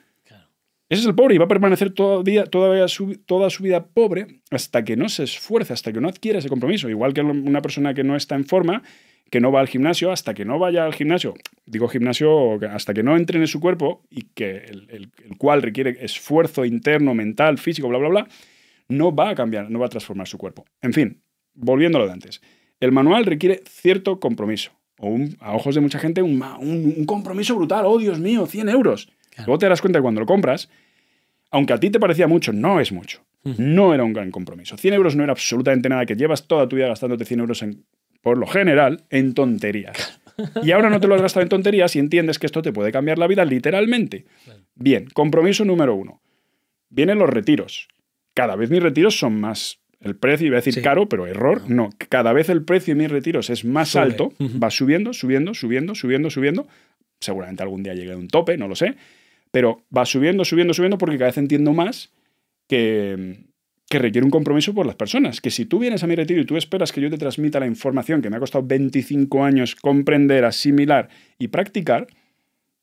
Ese es el pobre y va a permanecer todavía, toda su vida pobre hasta que no se esfuerce, hasta que no adquiera ese compromiso. Igual que una persona que no está en forma, que no va al gimnasio, hasta que no vaya al gimnasio, digo gimnasio, hasta que no entre en su cuerpo y que el, cual requiere esfuerzo interno, mental, físico, bla, bla, bla, no va a cambiar, no va a transformar su cuerpo. En fin, volviendo a lo de antes, el manual requiere cierto compromiso, o a ojos de mucha gente un, un compromiso brutal, oh Dios mío, 100 euros. Luego te das cuenta que cuando lo compras, aunque a ti te parecía mucho, no es mucho. Hmm. No era un gran compromiso. 100 euros no era absolutamente nada, que llevas toda tu vida gastándote 100 euros en, por lo general en tonterías. Y ahora no te lo has (laughs) gastado en tonterías y entiendes que esto te puede cambiar la vida literalmente. Bien, compromiso número uno. Vienen los retiros. Cada vez mis retiros son más... El precio, iba a decir caro, pero error, no. Cada vez el precio de mis retiros es más alto. Va subiendo, subiendo, subiendo, subiendo, subiendo. Seguramente algún día llegue a un tope, no lo sé pero va subiendo, subiendo, subiendo porque cada vez entiendo más que, requiere un compromiso por las personas. Que si tú vienes a mi retiro y tú esperas que yo te transmita la información que me ha costado 25 años comprender, asimilar y practicar,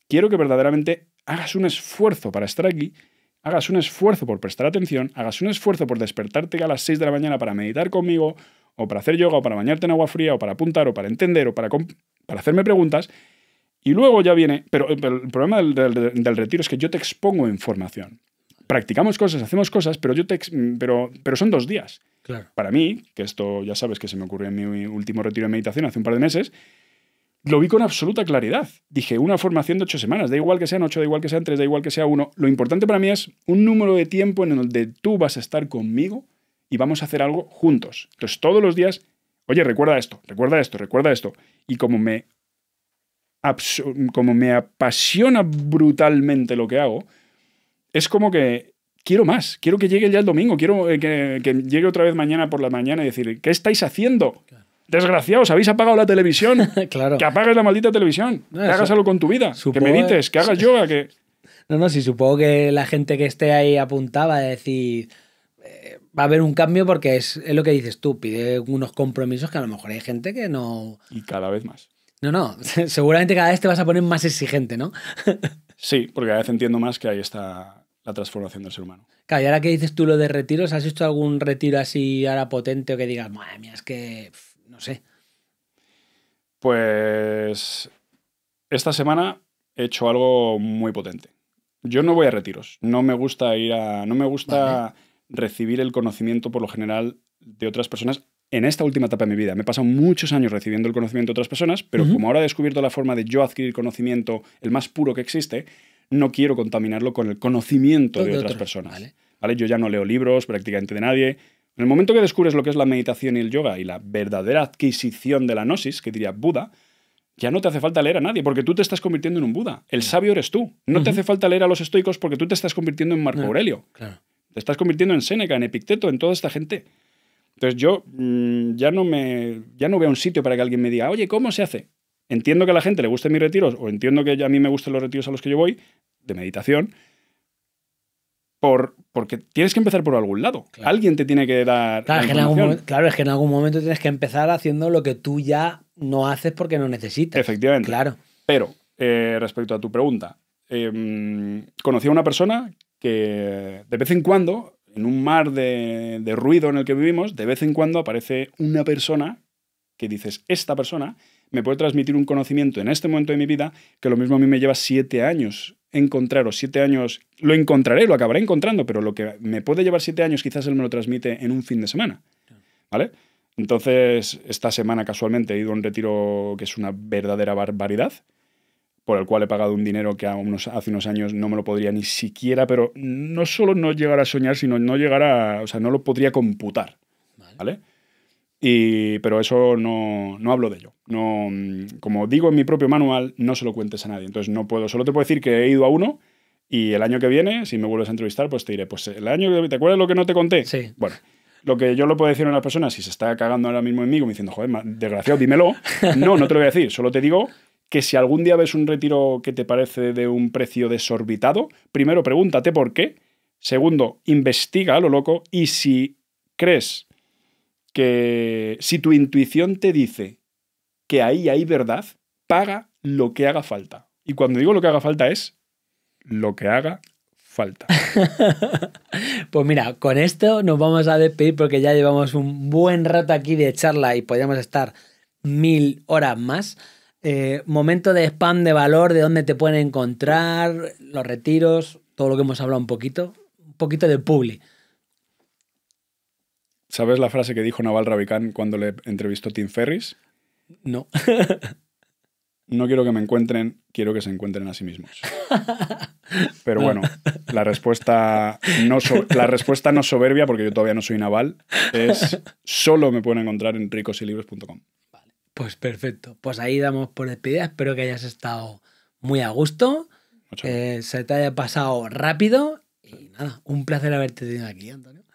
quiero que verdaderamente hagas un esfuerzo para estar aquí, hagas un esfuerzo por prestar atención, hagas un esfuerzo por despertarte a las 6 de la mañana para meditar conmigo, o para hacer yoga, o para bañarte en agua fría, o para apuntar, o para entender, o para hacerme preguntas, y luego ya viene, pero, el problema del, retiro es que yo te expongo en formación. Practicamos cosas, hacemos cosas, pero, yo te, pero, pero son dos días. Para mí, que esto ya sabes que se me ocurrió en mi último retiro de meditación hace un par de meses, lo vi con absoluta claridad. Dije, una formación de ocho semanas, da igual que sean ocho, da igual que sean tres, da igual que sea uno. Lo importante para mí es un número de tiempo en el que tú vas a estar conmigo y vamos a hacer algo juntos. Entonces, todos los días, oye, recuerda esto, recuerda esto, recuerda esto. Y como me como me apasiona brutalmente lo que hago, es como que quiero más, quiero que llegue ya el domingo, quiero eh, que, llegue otra vez mañana por la mañana y decir, ¿qué estáis haciendo? Desgraciados, habéis apagado la televisión. (laughs) claro. Que apagues la maldita televisión. que hagas algo con tu vida. Que medites, que hagas yoga, que... (laughs) No, no, si supongo que la gente que esté ahí apuntaba a decir, eh, va a haber un cambio porque es, es, lo que dices tú, pide unos compromisos que a lo mejor hay gente que no... Y cada vez más. No, no, (laughs) seguramente cada vez te vas a poner más exigente, ¿no? (laughs) sí, porque cada vez entiendo más que ahí está la transformación del ser humano. Claro, y ahora que dices tú lo de retiros, ¿has hecho algún retiro así ahora potente o que digas, madre mía, es que no sé? Pues esta semana he hecho algo muy potente. Yo no voy a retiros, no me gusta ir a. No me gusta recibir el conocimiento por lo general de otras personas, en esta última etapa de mi vida. Me he pasado muchos años recibiendo el conocimiento de otras personas, pero como ahora he descubierto la forma de yo adquirir conocimiento, el más puro que existe, no quiero contaminarlo con el conocimiento de, otras personas. Vale. Yo ya no leo libros prácticamente de nadie. En el momento que descubres lo que es la meditación y el yoga y la verdadera adquisición de la gnosis, que diría Buda, ya no te hace falta leer a nadie, porque tú te estás convirtiendo en un Buda. El sabio eres tú. No te hace falta leer a los estoicos porque tú te estás convirtiendo en Marco Aurelio. Te estás convirtiendo en Séneca, en Epicteto, en toda esta gente. Entonces yo mm, ya, no me, ya no veo un sitio para que alguien me diga, oye, ¿cómo se hace? Entiendo que a la gente le gusten mis retiros o entiendo que a mí me gusten los retiros a los que yo voy, de meditación, por, porque tienes que empezar por algún lado. Alguien te tiene que dar. Claro, es que en algún momento, tienes que empezar haciendo lo que tú ya no haces porque no necesitas. Efectivamente. Claro. Pero eh, respecto a tu pregunta, em, conocí a una persona que de vez en cuando en un mar de, ruido en el que vivimos, de vez en cuando aparece una persona que dices, esta persona me puede transmitir un conocimiento en este momento de mi vida que lo mismo a mí me lleva siete años encontrar siete años, lo encontraré, lo acabaré encontrando, pero lo que me puede llevar siete años quizás él me lo transmite en un fin de semana. ¿Vale? Entonces, esta semana casualmente he ido a un retiro que es una verdadera barbaridad por el cual he pagado un dinero que hace unos años no me lo podría ni siquiera, pero no solo no llegar a soñar, sino no llegar a, o sea, no lo podría computar, ¿vale? Y, pero eso no, no, hablo de ello. No, mm, como digo en mi propio manual, no se lo cuentes a nadie. Entonces no puedo, solo te puedo decir que he ido a uno y el año que viene, si me vuelves a entrevistar, pues te diré, pues el año que ¿te acuerdas lo que no te conté? Sí. Bueno, lo que yo lo puedo decir a una persona, si se está cagando ahora mismo en mí, como diciendo, joder, desgraciado, dímelo. (laughs) No, no te lo voy a decir, solo te digo que si algún día ves un retiro que te parece de un precio desorbitado, primero pregúntate por qué, segundo, investiga a lo loco y si crees que si tu intuición te dice que ahí hay verdad, paga lo que haga falta. Y cuando digo lo que haga falta es lo que haga falta. (laughs) pues mira, con esto nos vamos a despedir porque ya llevamos un buen rato aquí de charla y podríamos estar mil horas más. Eh, momento de spam de valor, de dónde te pueden encontrar, los retiros, todo lo que hemos hablado un poquito. Un poquito de Publi. ¿Sabes la frase que dijo Naval Ravikant cuando le entrevistó Tim Ferris? No. (laughs) no quiero que me encuentren, quiero que se encuentren a sí mismos. Pero bueno, la respuesta no, la respuesta no soberbia, porque yo todavía no soy naval, es (laughs) solo me pueden encontrar en ricosilibros.com. Pues perfecto. Pues ahí damos por despedida. Espero que hayas estado muy a gusto. Que eh, se te haya pasado rápido. Y nada, un placer haberte tenido aquí, Antonio.